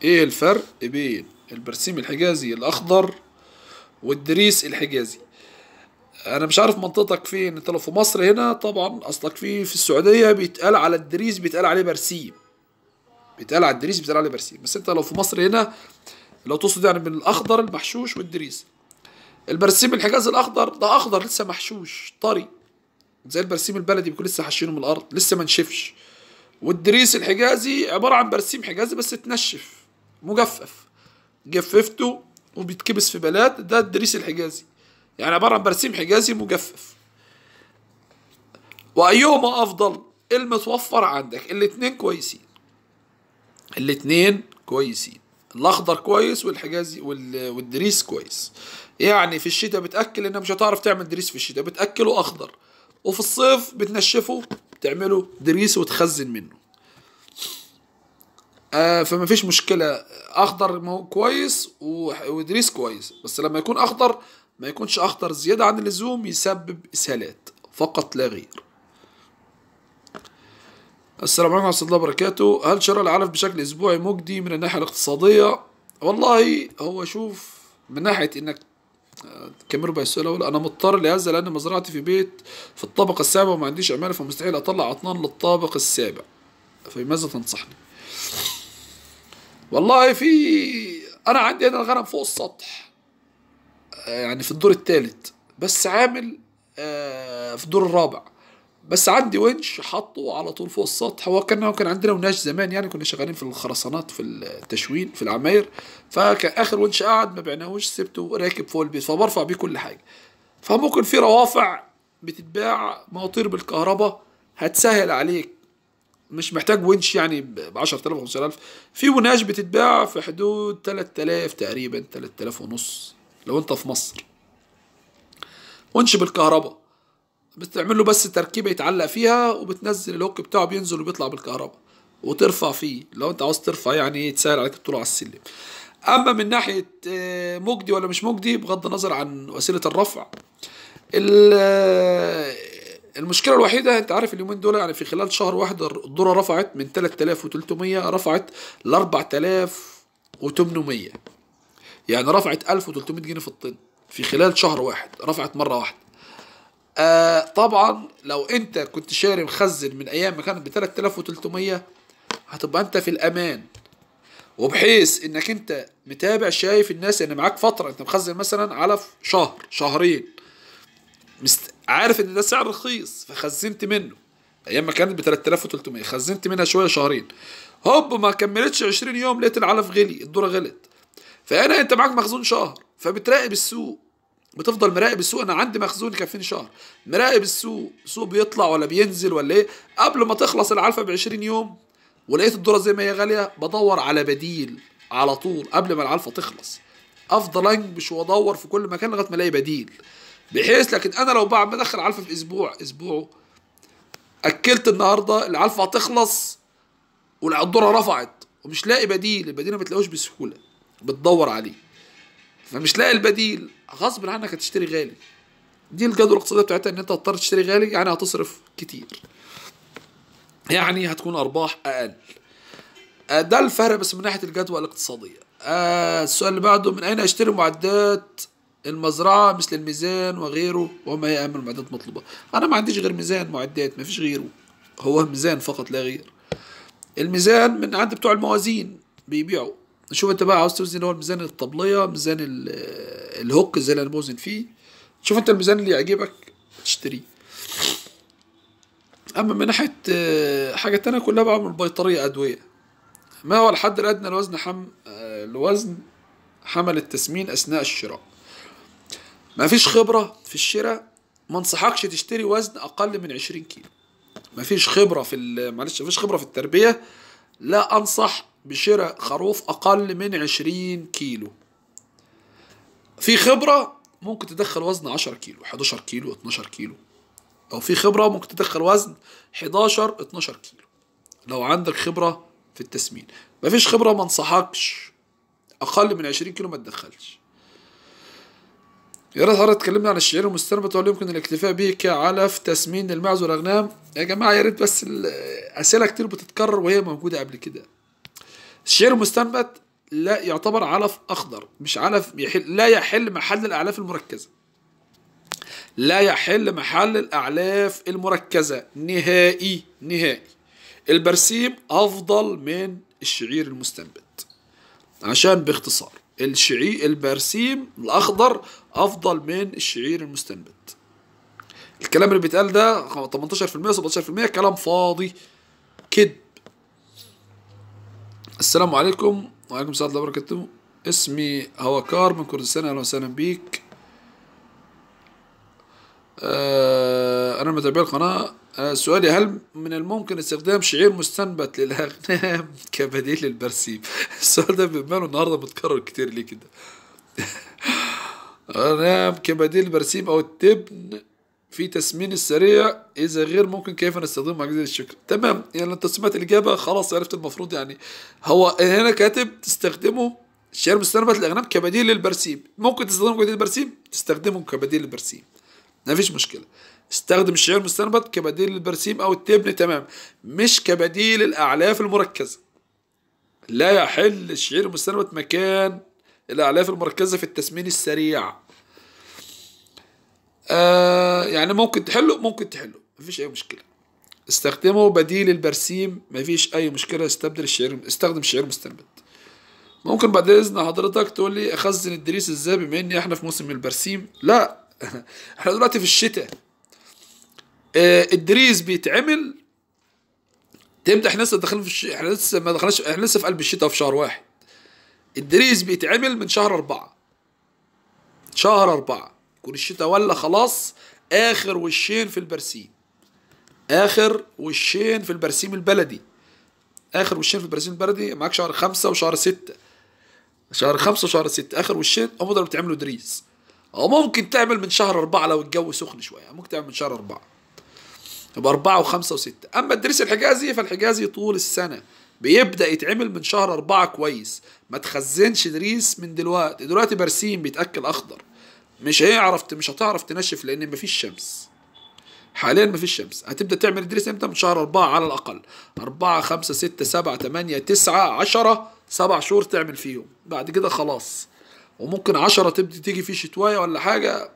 ايه الفرق بين البرسيم الحجازي الأخضر والدريس الحجازي انا مش عارف منطقتك فين انت لو في مصر هنا طبعا اصلك في في السعوديه بيتقال على الدريس بيتقال عليه برسيم بيتقال على الدريس بيتقال عليه برسيم بس انت لو في مصر هنا لو تقصد يعني من الاخضر المحشوش والدريس البرسيم الحجازي الاخضر ده اخضر لسه محشوش طري زي البرسيم البلدي بيكون لسه حاشينه من الارض لسه ما نشفش والدريس الحجازي عباره عن برسيم حجازي بس اتنشف مجفف جففته وبيتكبس في بلاد ده الدريس الحجازي يعني عبارة عن برسيم حجازي مجفف وأيهما أفضل المتوفر عندك الاثنين كويسين الاثنين كويسين الاخضر كويس والحجازي والدريس كويس يعني في الشتاء بتاكل انك مش هتعرف تعمل دريس في الشتاء بتاكله اخضر وفي الصيف بتنشفه تعمله دريس وتخزن منه آه فما فيش مشكله اخضر مو كويس وادريس كويس بس لما يكون اخضر ما يكونش اخضر زياده عن اللزوم يسبب اسهالات فقط لا غير السلام عليكم ورحمه الله وبركاته هل شراء العلف بشكل اسبوعي مجدي من الناحيه الاقتصاديه والله هو شوف من ناحيه انك آه، كاميرا ربع السؤال الاول انا مضطر لهذا لان مزرعتي في بيت في الطابق السابع وما عنديش عماله فمستحيل اطلع أطنان للطابق السابع فماذا تنصحني والله في انا عندي هنا الغنم فوق السطح آه، يعني في الدور الثالث بس عامل آه، في الدور الرابع بس عندي ونش حاطه على طول فوق السطح هو كان كان عندنا وناش زمان يعني كنا شغالين في الخرسانات في التشوين في العماير فكان اخر ونش قعد ما بعناهوش سبته راكب فوق البيت فبرفع بيه كل حاجه فممكن في روافع بتتباع مواطير بالكهرباء هتسهل عليك مش محتاج ونش يعني ب 10000 5000 في وناش بتتباع في حدود 3000 تقريبا 3000 ونص لو انت في مصر ونش بالكهرباء بتعمل له بس تركيبه يتعلق فيها وبتنزل الهوك بتاعه بينزل وبيطلع بالكهرباء وترفع فيه لو انت عاوز ترفع يعني تسهل عليك الطلوع على السلم اما من ناحيه آه، مجدي ولا مش مجدي بغض النظر عن وسيله الرفع المشكله الوحيده انت عارف اليومين دول يعني في خلال شهر واحد الذره رفعت من 3300 رفعت ل 4800 يعني رفعت 1300 جنيه في الطن في خلال شهر واحد رفعت مره واحده آه طبعا لو انت كنت شاري مخزن من ايام ما كانت ب 3300 هتبقى انت في الامان وبحيث انك انت متابع شايف الناس ان يعني معاك فتره انت مخزن مثلا على شهر شهرين مست... عارف ان ده سعر رخيص فخزنت منه ايام ما كانت ب 3300 خزنت منها شويه شهرين هوب ما كملتش 20 يوم لقيت العلف غلي الدوره غلت فانا انت معاك مخزون شهر فبتراقب السوق بتفضل مراقب السوق انا عندي مخزون يكفيني شهر مراقب السوق سوق بيطلع ولا بينزل ولا ايه قبل ما تخلص العلفه ب 20 يوم ولقيت الدوره زي ما هي غاليه بدور على بديل على طول قبل ما العلفه تخلص افضل انجبش وادور في كل مكان لغايه ما الاقي بديل بحيث لكن انا لو بعمل بدخل علفه في اسبوع اسبوع اكلت النهارده العلفه هتخلص والقدره رفعت ومش لاقي بديل البديل ما بتلاقوش بسهوله بتدور عليه فمش لاقي البديل غصب عنك هتشتري غالي دي الجدول الاقتصاديه بتاعتها ان انت هتضطر تشتري غالي يعني هتصرف كتير يعني هتكون ارباح اقل آه، ده الفرق بس من ناحيه الجدوى الاقتصاديه آه، السؤال اللي بعده من اين اشتري معدات المزرعة مثل الميزان وغيره وما هي أهم المعدات المطلوبة أنا ما عنديش غير ميزان معدات ما فيش غيره هو ميزان فقط لا غير الميزان من عند بتوع الموازين بيبيعوا شوف انت بقى عاوز توزن اللي هو ميزان الطبلية ميزان الهوك زي اللي انا بوزن فيه شوف انت الميزان اللي يعجبك تشتريه اما من ناحية آه، حاجة تانية كلها بقى من البيطرية ادوية ما هو الحد الادنى لوزن حم آه، الوزن حمل التسمين اثناء الشراء مفيش خبرة في الشراء ما انصحكش تشتري وزن اقل من 20 كيلو مفيش خبرة في معلش مفيش خبرة في التربية لا انصح بشراء خروف اقل من 20 كيلو في خبرة ممكن تدخل وزن 10 كيلو 11 كيلو 12 كيلو أو في خبرة ممكن تدخل وزن 11 12 كيلو لو عندك خبرة في التسمين مفيش خبرة ما انصحكش اقل من 20 كيلو ما تدخلش يا ريت حضرتك تكلمنا عن الشعير المستنبط وهل يمكن الاكتفاء به كعلف تسمين للمعز والاغنام يا جماعه يا ريت بس اسئله كتير بتتكرر وهي موجوده قبل كده الشعير المستنبط لا يعتبر علف اخضر مش علف يحل لا يحل محل الاعلاف المركزه لا يحل محل الاعلاف المركزه نهائي نهائي البرسيم افضل من الشعير المستنبت عشان باختصار الشعير البرسيم الاخضر أفضل من الشعير المستنبت الكلام اللي بيتقال ده 18% 17% كلام فاضي كذب السلام عليكم وعليكم السلام ورحمة الله وبركاته اسمي هوكار من كردستان أهلا وسهلا بيك آه أنا متابع القناة آه سؤالي هل من الممكن استخدام شعير مستنبت للأغنام كبديل للبرسيم السؤال ده بيبان النهاردة متكرر كتير ليه كده غرام كبديل البرسيم أو التبن في تسمين السريع إذا غير ممكن كيف نستخدمه مع جزيل الشكل تمام يعني أنت سمعت الإجابة خلاص عرفت المفروض يعني هو هنا كاتب تستخدمه شير مستنبت الأغنام كبديل للبرسيم ممكن تستخدمه كبديل للبرسيم تستخدمه كبديل للبرسيم مفيش مشكلة استخدم الشعير المستنبط كبديل للبرسيم أو التبن تمام مش كبديل الأعلاف المركزة لا يحل الشعير المستنبط مكان الأعلاف المركزة في التسمين السريع آه يعني ممكن تحله ممكن تحله مفيش أي مشكلة استخدمه بديل البرسيم مفيش أي مشكلة استبدل الشعير استخدم الشعير مستنبت ممكن بعد إذن حضرتك تقول لي أخزن الدريس إزاي بما إن إحنا في موسم البرسيم لا إحنا دلوقتي في الشتاء آه الدريس بيتعمل تمتى احنا لسه داخلين في الش... احنا لسه ما دخلناش احنا لسه في قلب الشتاء في شهر واحد الدريس بيتعمل من شهر أربعة شهر أربعة يكون الشتاء ولا خلاص آخر وشين في البرسيم آخر وشين في البرسيم البلدي آخر وشين في البرسيم البلدي معاك شهر خمسة وشهر ستة شهر خمسة وشهر ستة آخر وشين هم دول بتعملوا دريس أو ممكن تعمل من شهر أربعة لو الجو سخن شوية ممكن تعمل من شهر أربعة يبقى أربعة وخمسة وستة أما الدريس الحجازي فالحجازي طول السنة بيبدأ يتعمل من شهر أربعة كويس ما تخزنش دريس من دلوقتي دلوقتي برسيم بيتاكل اخضر مش هيعرف مش هتعرف تنشف لان مفيش شمس حاليا مفيش شمس هتبدا تعمل دريس امتى من شهر أربعة على الاقل أربعة خمسة ستة سبعة ثمانيه تسعة عشرة سبع شهور تعمل فيهم بعد كده خلاص وممكن عشرة تبدي تيجي فيه شتوية ولا حاجة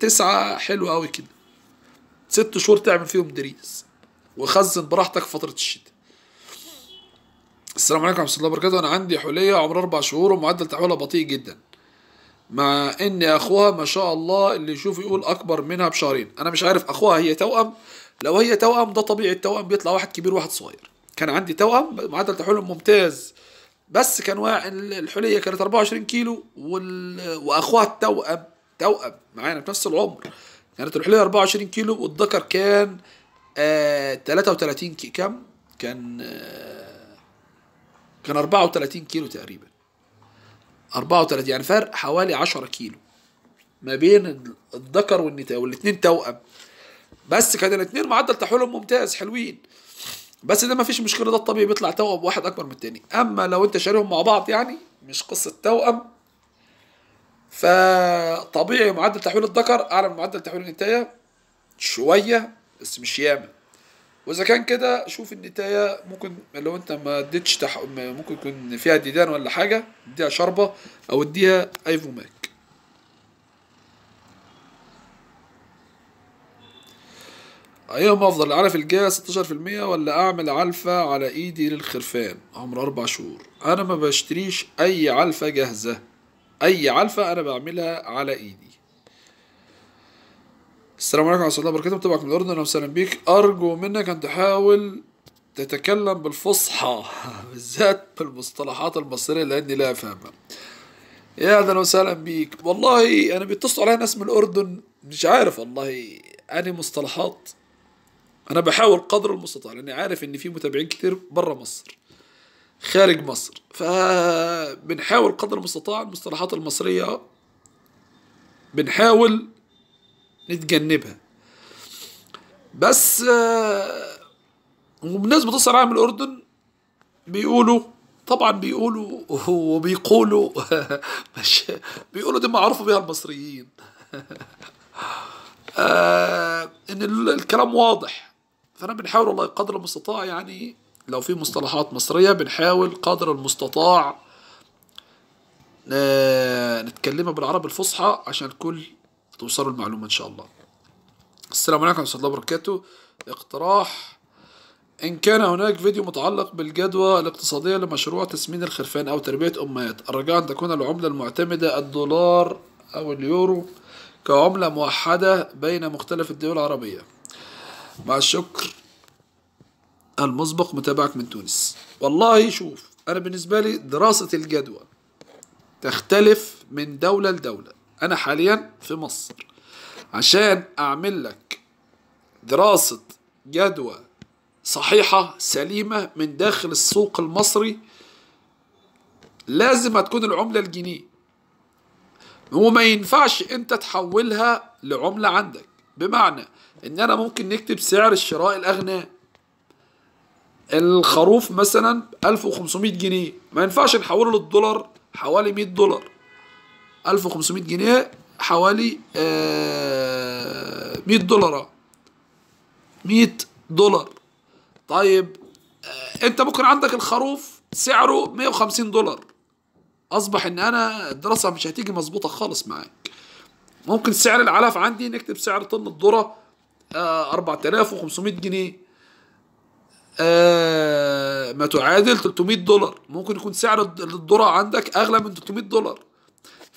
تسعة حلوة قوي كده ست شهور تعمل فيهم دريس وخزن براحتك فترة الشتاء السلام عليكم ورحمة الله وبركاته أنا عندي حلية عمرها أربع شهور ومعدل تحويلها بطيء جدا مع إن أخوها ما شاء الله اللي يشوف يقول أكبر منها بشهرين أنا مش عارف أخوها هي توأم لو هي توأم ده طبيعي التوأم بيطلع واحد كبير واحد صغير كان عندي توأم معدل تحويلهم ممتاز بس كان واقع الحلية كانت 24 كيلو وال... وأخوها التوأم توأم معانا في نفس العمر كانت الحلية 24 كيلو والذكر كان آه 33 كي كم كان آه كان 34 كيلو تقريبا 34 يعني فرق حوالي 10 كيلو ما بين الذكر والنساء والاثنين توأم بس كان الاثنين معدل تحويلهم ممتاز حلوين بس ده ما فيش مشكله ده الطبيعي بيطلع توأم واحد اكبر من التاني اما لو انت شاريهم مع بعض يعني مش قصه توأم فطبيعي معدل تحويل الذكر اعلى من معدل تحويل النتايه شويه بس مش يامن واذا كان كده شوف النتاية ممكن لو انت ما اديتش تح... ممكن يكون فيها ديدان ولا حاجه اديها شربه او اديها ايفوماك ايهم افضل اعرف الجهه 16% ولا اعمل علفه على ايدي للخرفان عمر اربع شهور انا ما بشتريش اي علفه جاهزه اي علفه انا بعملها على ايدي السلام عليكم ورحمه الله وبركاته بتبعك من الاردن اهلا وسهلا بيك ارجو منك ان تحاول تتكلم بالفصحى بالذات بالمصطلحات المصريه لاني لا افهمها يا اهلا وسهلا بيك والله انا بيتصلوا علي ناس من الاردن مش عارف والله اني مصطلحات انا بحاول قدر المستطاع لاني عارف ان في متابعين كتير برا مصر خارج مصر فبنحاول قدر المستطاع المصطلحات المصريه بنحاول نتجنبها بس آه والناس بتسأل من الأردن بيقولوا طبعا بيقولوا وبيقولوا مش بيقولوا دي معروفة بيها المصريين آه، ان الكلام واضح فانا بنحاول والله قدر المستطاع يعني لو في مصطلحات مصرية بنحاول قدر المستطاع آه، نتكلمها بالعربي الفصحى عشان الكل توصلوا المعلومة إن شاء الله السلام عليكم ورحمة الله وبركاته اقتراح إن كان هناك فيديو متعلق بالجدوى الاقتصادية لمشروع تسمين الخرفان أو تربية أمهات الرجاء أن تكون العملة المعتمدة الدولار أو اليورو كعملة موحدة بين مختلف الدول العربية مع الشكر المسبق متابعك من تونس والله شوف أنا بالنسبة لي دراسة الجدوى تختلف من دولة لدولة أنا حاليا في مصر عشان أعمل لك دراسة جدوى صحيحة سليمة من داخل السوق المصري لازم هتكون العملة الجنيه وما ينفعش انت تحولها لعملة عندك بمعنى ان انا ممكن نكتب سعر الشراء الاغنياء الخروف مثلا 1500 جنيه ما ينفعش نحوله للدولار حوالي 100 دولار 1500 جنيه حوالي 100 آه، دولار 100 دولار طيب آه، انت ممكن عندك الخروف سعره 150 دولار اصبح ان انا الدراسه مش هتيجي مظبوطه خالص معاك ممكن سعر العلف عندي نكتب سعر طن الذره 4500 آه، جنيه ما تعادل 300 دولار ممكن يكون سعر الذره عندك اغلى من 300 دولار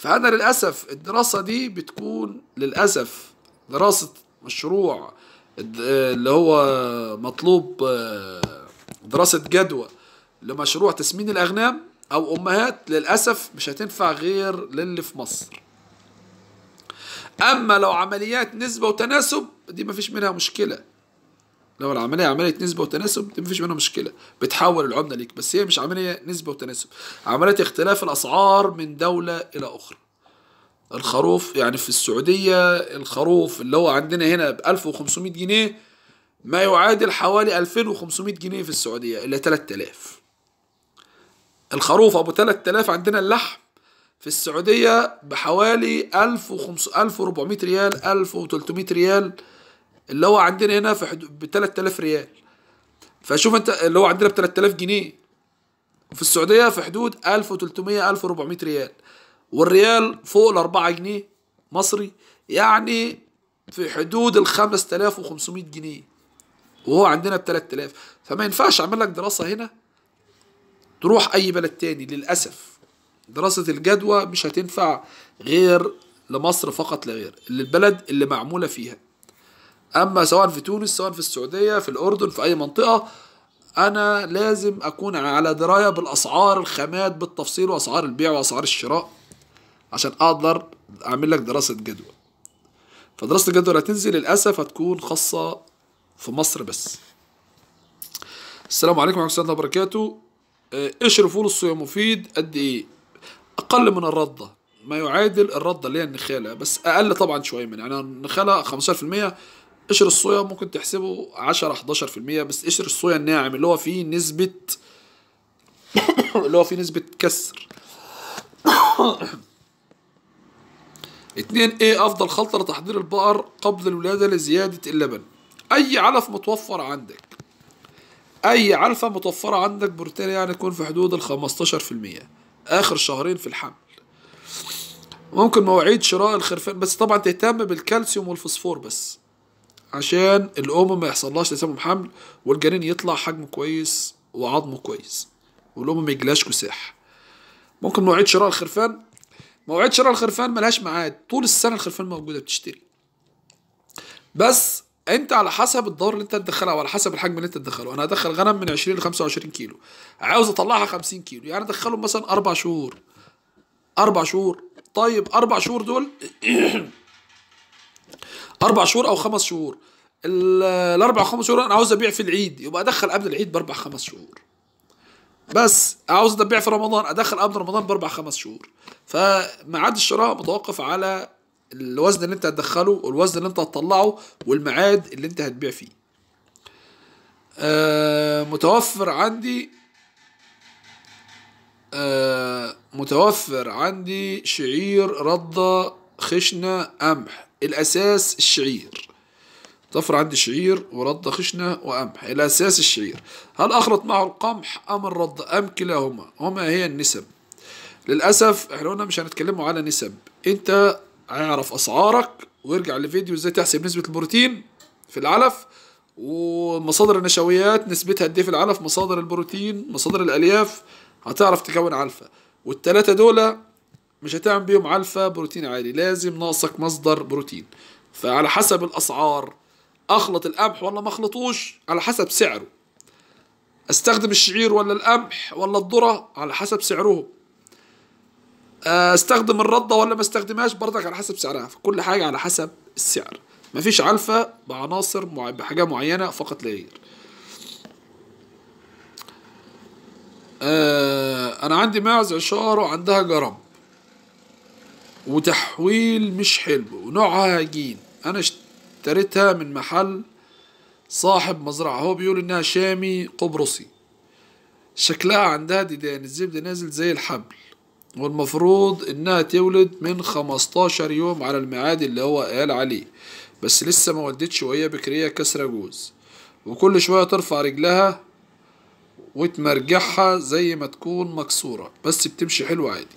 فأنا للأسف الدراسة دي بتكون للأسف دراسة مشروع اللي هو مطلوب آه، دراسة جدوى لمشروع تسمين الأغنام أو أمهات للأسف مش هتنفع غير للي في مصر أما لو عمليات نسبة وتناسب دي مفيش منها مشكلة لو العمليه عمليه نسبه وتناسب مفيش منها مشكله بتحول العمله ليك بس هي مش عمليه نسبه وتناسب عمليه اختلاف الاسعار من دوله الى اخرى الخروف يعني في السعوديه الخروف اللي هو عندنا هنا ب 1500 جنيه ما يعادل حوالي 2500 جنيه في السعوديه اللي 3000 الخروف ابو 3000 عندنا اللحم في السعوديه بحوالي 1500 1400 ريال 1300 ريال اللي هو عندنا هنا في حدود ب 3000 ريال فشوف انت اللي هو عندنا ب 3000 جنيه في السعوديه في حدود 1300 1400 ريال والريال فوق ال 4 جنيه مصري يعني في حدود ال 5500 جنيه وهو عندنا ب 3000 فما ينفعش اعمل لك دراسه هنا تروح اي بلد تاني للاسف دراسه الجدوى مش هتنفع غير لمصر فقط لا غير للبلد اللي معموله فيها اما سواء في تونس سواء في السعوديه في الاردن في اي منطقه انا لازم اكون على درايه بالاسعار الخامات بالتفصيل واسعار البيع واسعار الشراء عشان اقدر اعمل لك دراسه جدوى فدراسه الجدوى هتنزل للاسف هتكون خاصه في مصر بس السلام عليكم ورحمه الله وبركاته آه، قشر فول الصويا مفيد قد ايه اقل من الرده ما يعادل الرده اللي هي النخاله بس اقل طبعا شويه من يعني النخاله 15% قشر الصويا ممكن تحسبه 10 11% بس قشر الصويا الناعم اللي هو فيه نسبة اللي هو فيه نسبة كسر 2 ايه افضل خلطة لتحضير البقر قبل الولادة لزيادة اللبن اي علف متوفر عندك اي علفة متوفرة عندك بروتين يعني يكون في حدود ال 15% اخر شهرين في الحمل ممكن مواعيد شراء الخرفان بس طبعا تهتم بالكالسيوم والفوسفور بس عشان الأم ما يحصلهاش تسمم حمل والجنين يطلع حجمه كويس وعظمه كويس والأم ما يجلاش كساح ممكن مواعيد شراء الخرفان مواعيد شراء الخرفان ملهاش ميعاد طول السنة الخرفان موجودة بتشتري بس انت على حسب الدور اللي انت تدخلها وعلى حسب الحجم اللي انت تدخله انا هدخل غنم من 20 ل 25 كيلو عاوز اطلعها 50 كيلو يعني ادخله مثلا اربع شهور اربع شهور طيب اربع شهور دول اربع شهور او خمس شهور الاربع خمس شهور انا عاوز ابيع في العيد يبقى ادخل قبل العيد باربع خمس شهور بس عاوز ابيع في رمضان ادخل قبل رمضان باربع خمس شهور فميعاد الشراء متوقف على الوزن اللي انت هتدخله والوزن اللي انت هتطلعه والميعاد اللي انت هتبيع فيه آه، متوفر عندي آه، متوفر عندي شعير رضة خشنة قمح الأساس الشعير طفر عندي شعير ورد خشنة وقمح الأساس الشعير هل أخلط معه القمح أم الرد أم كلاهما هما هي النسب للأسف احنا قلنا مش هنتكلموا على نسب انت هيعرف أسعارك وارجع لفيديو ازاي تحسب نسبة البروتين في العلف ومصادر النشويات نسبتها قد ايه في العلف مصادر البروتين مصادر الألياف هتعرف تكون علفة والتلاتة دول مش هتعمل بيهم علفة بروتين عالي لازم ناقصك مصدر بروتين فعلى حسب الأسعار أخلط القمح ولا ما أخلطوش على حسب سعره أستخدم الشعير ولا القمح ولا الذرة على حسب سعرهم آه، استخدم الرده ولا ما استخدمهاش برضك على حسب سعرها فكل حاجه على حسب السعر مفيش علفه بعناصر بحاجه معينه فقط لا غير آه، انا عندي معز عشاره عندها جرام وتحويل مش حلو ونوعها هجين انا اشتريتها من محل صاحب مزرعة هو بيقول انها شامي قبرصي شكلها عندها ديدان الزبدة نازل زي الحبل والمفروض انها تولد من خمستاشر يوم على الميعاد اللي هو قال عليه بس لسه ما ولدتش وهي بكرية كسرة جوز وكل شوية ترفع رجلها وتمرجحها زي ما تكون مكسورة بس بتمشي حلو عادي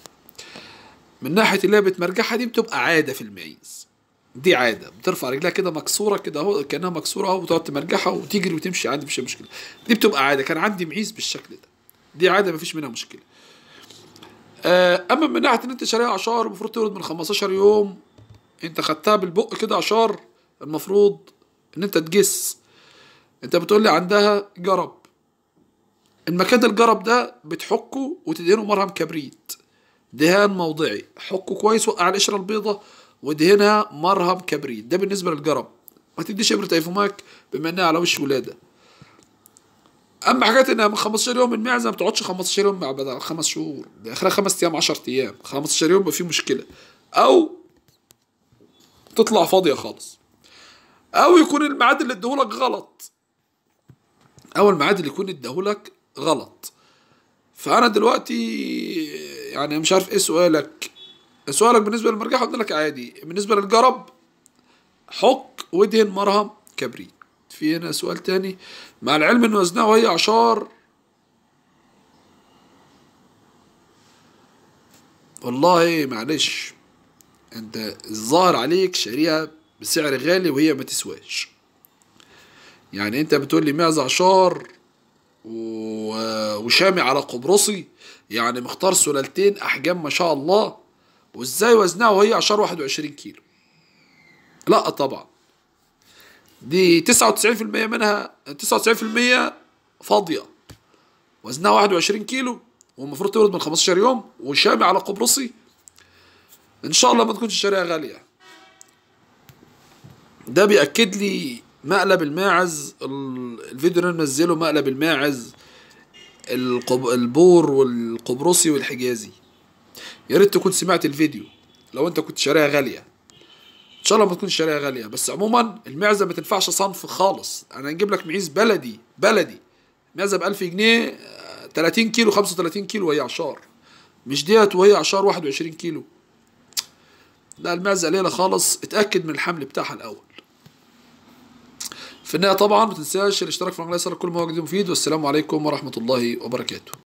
من ناحيه اللي هي بتمرجحها دي بتبقى عاده في المعيز دي عاده بترفع رجلها كده مكسوره كده اهو كانها مكسوره اهو وتقعد تمرجحها وتجري وتمشي عادي مفيش مشكله دي بتبقى عاده كان عندي معيز بالشكل ده دي عاده مفيش منها مشكله آه، اما من ناحيه ان انت شاريها عشار المفروض تولد من 15 يوم انت خدتها بالبق كده عشار المفروض ان انت تجس انت بتقول لي عندها جرب المكان الجرب ده بتحكه وتدهنه مرهم كبريت دهان موضعي حكه كويس وقع القشره البيضه ودهنها مرهم كبريت ده بالنسبه للجرب ما تديش ابره ايفوماك بما انها على وش ولاده اما حاجات انها من 15 يوم من معزه ما بتقعدش 15 يوم مع بدل خمس شهور دي اخرها خمس ايام 10 ايام 15 يوم يبقى في مشكله او تطلع فاضيه خالص او يكون الميعاد اللي اديهولك غلط او الميعاد اللي يكون اديهولك غلط فانا دلوقتي يعني مش عارف ايه سؤالك سؤالك بالنسبه للمرجحه قلت لك عادي بالنسبه للجرب حك ودهن مرهم كبريت في هنا سؤال تاني مع العلم ان وزنها وهي اعشار والله معلش انت الظاهر عليك شاريها بسعر غالي وهي ما تسواش يعني انت بتقول لي معز اعشار وشامي على قبرصي يعني مختار سلالتين احجام ما شاء الله وازاي وزنها وهي اشار 21 كيلو لا طبعا دي 99% منها 99% فاضيه وزنها 21 كيلو والمفروض تولد من 15 يوم وشامي على قبرصي ان شاء الله ما تكونش شاريها غاليه ده بيأكد لي مقلب الماعز الفيديو اللي انا منزله مقلب الماعز البور والقبرصي والحجازي يا ريت تكون سمعت الفيديو لو انت كنت شاريها غاليه ان شاء الله ما تكونش شاريها غاليه بس عموما المعزه ما تنفعش صنف خالص انا هجيب لك معيز بلدي بلدي معزه ب 1000 جنيه 30 آه، كيلو 35 كيلو وهي عشار مش ديت وهي عشار 21 كيلو لا المعزه قليله خالص اتاكد من الحمل بتاعها الاول في النهاية طبعا ما تنساش الاشتراك في القناة ليس كل ما هو جديد مفيد والسلام عليكم ورحمة الله وبركاته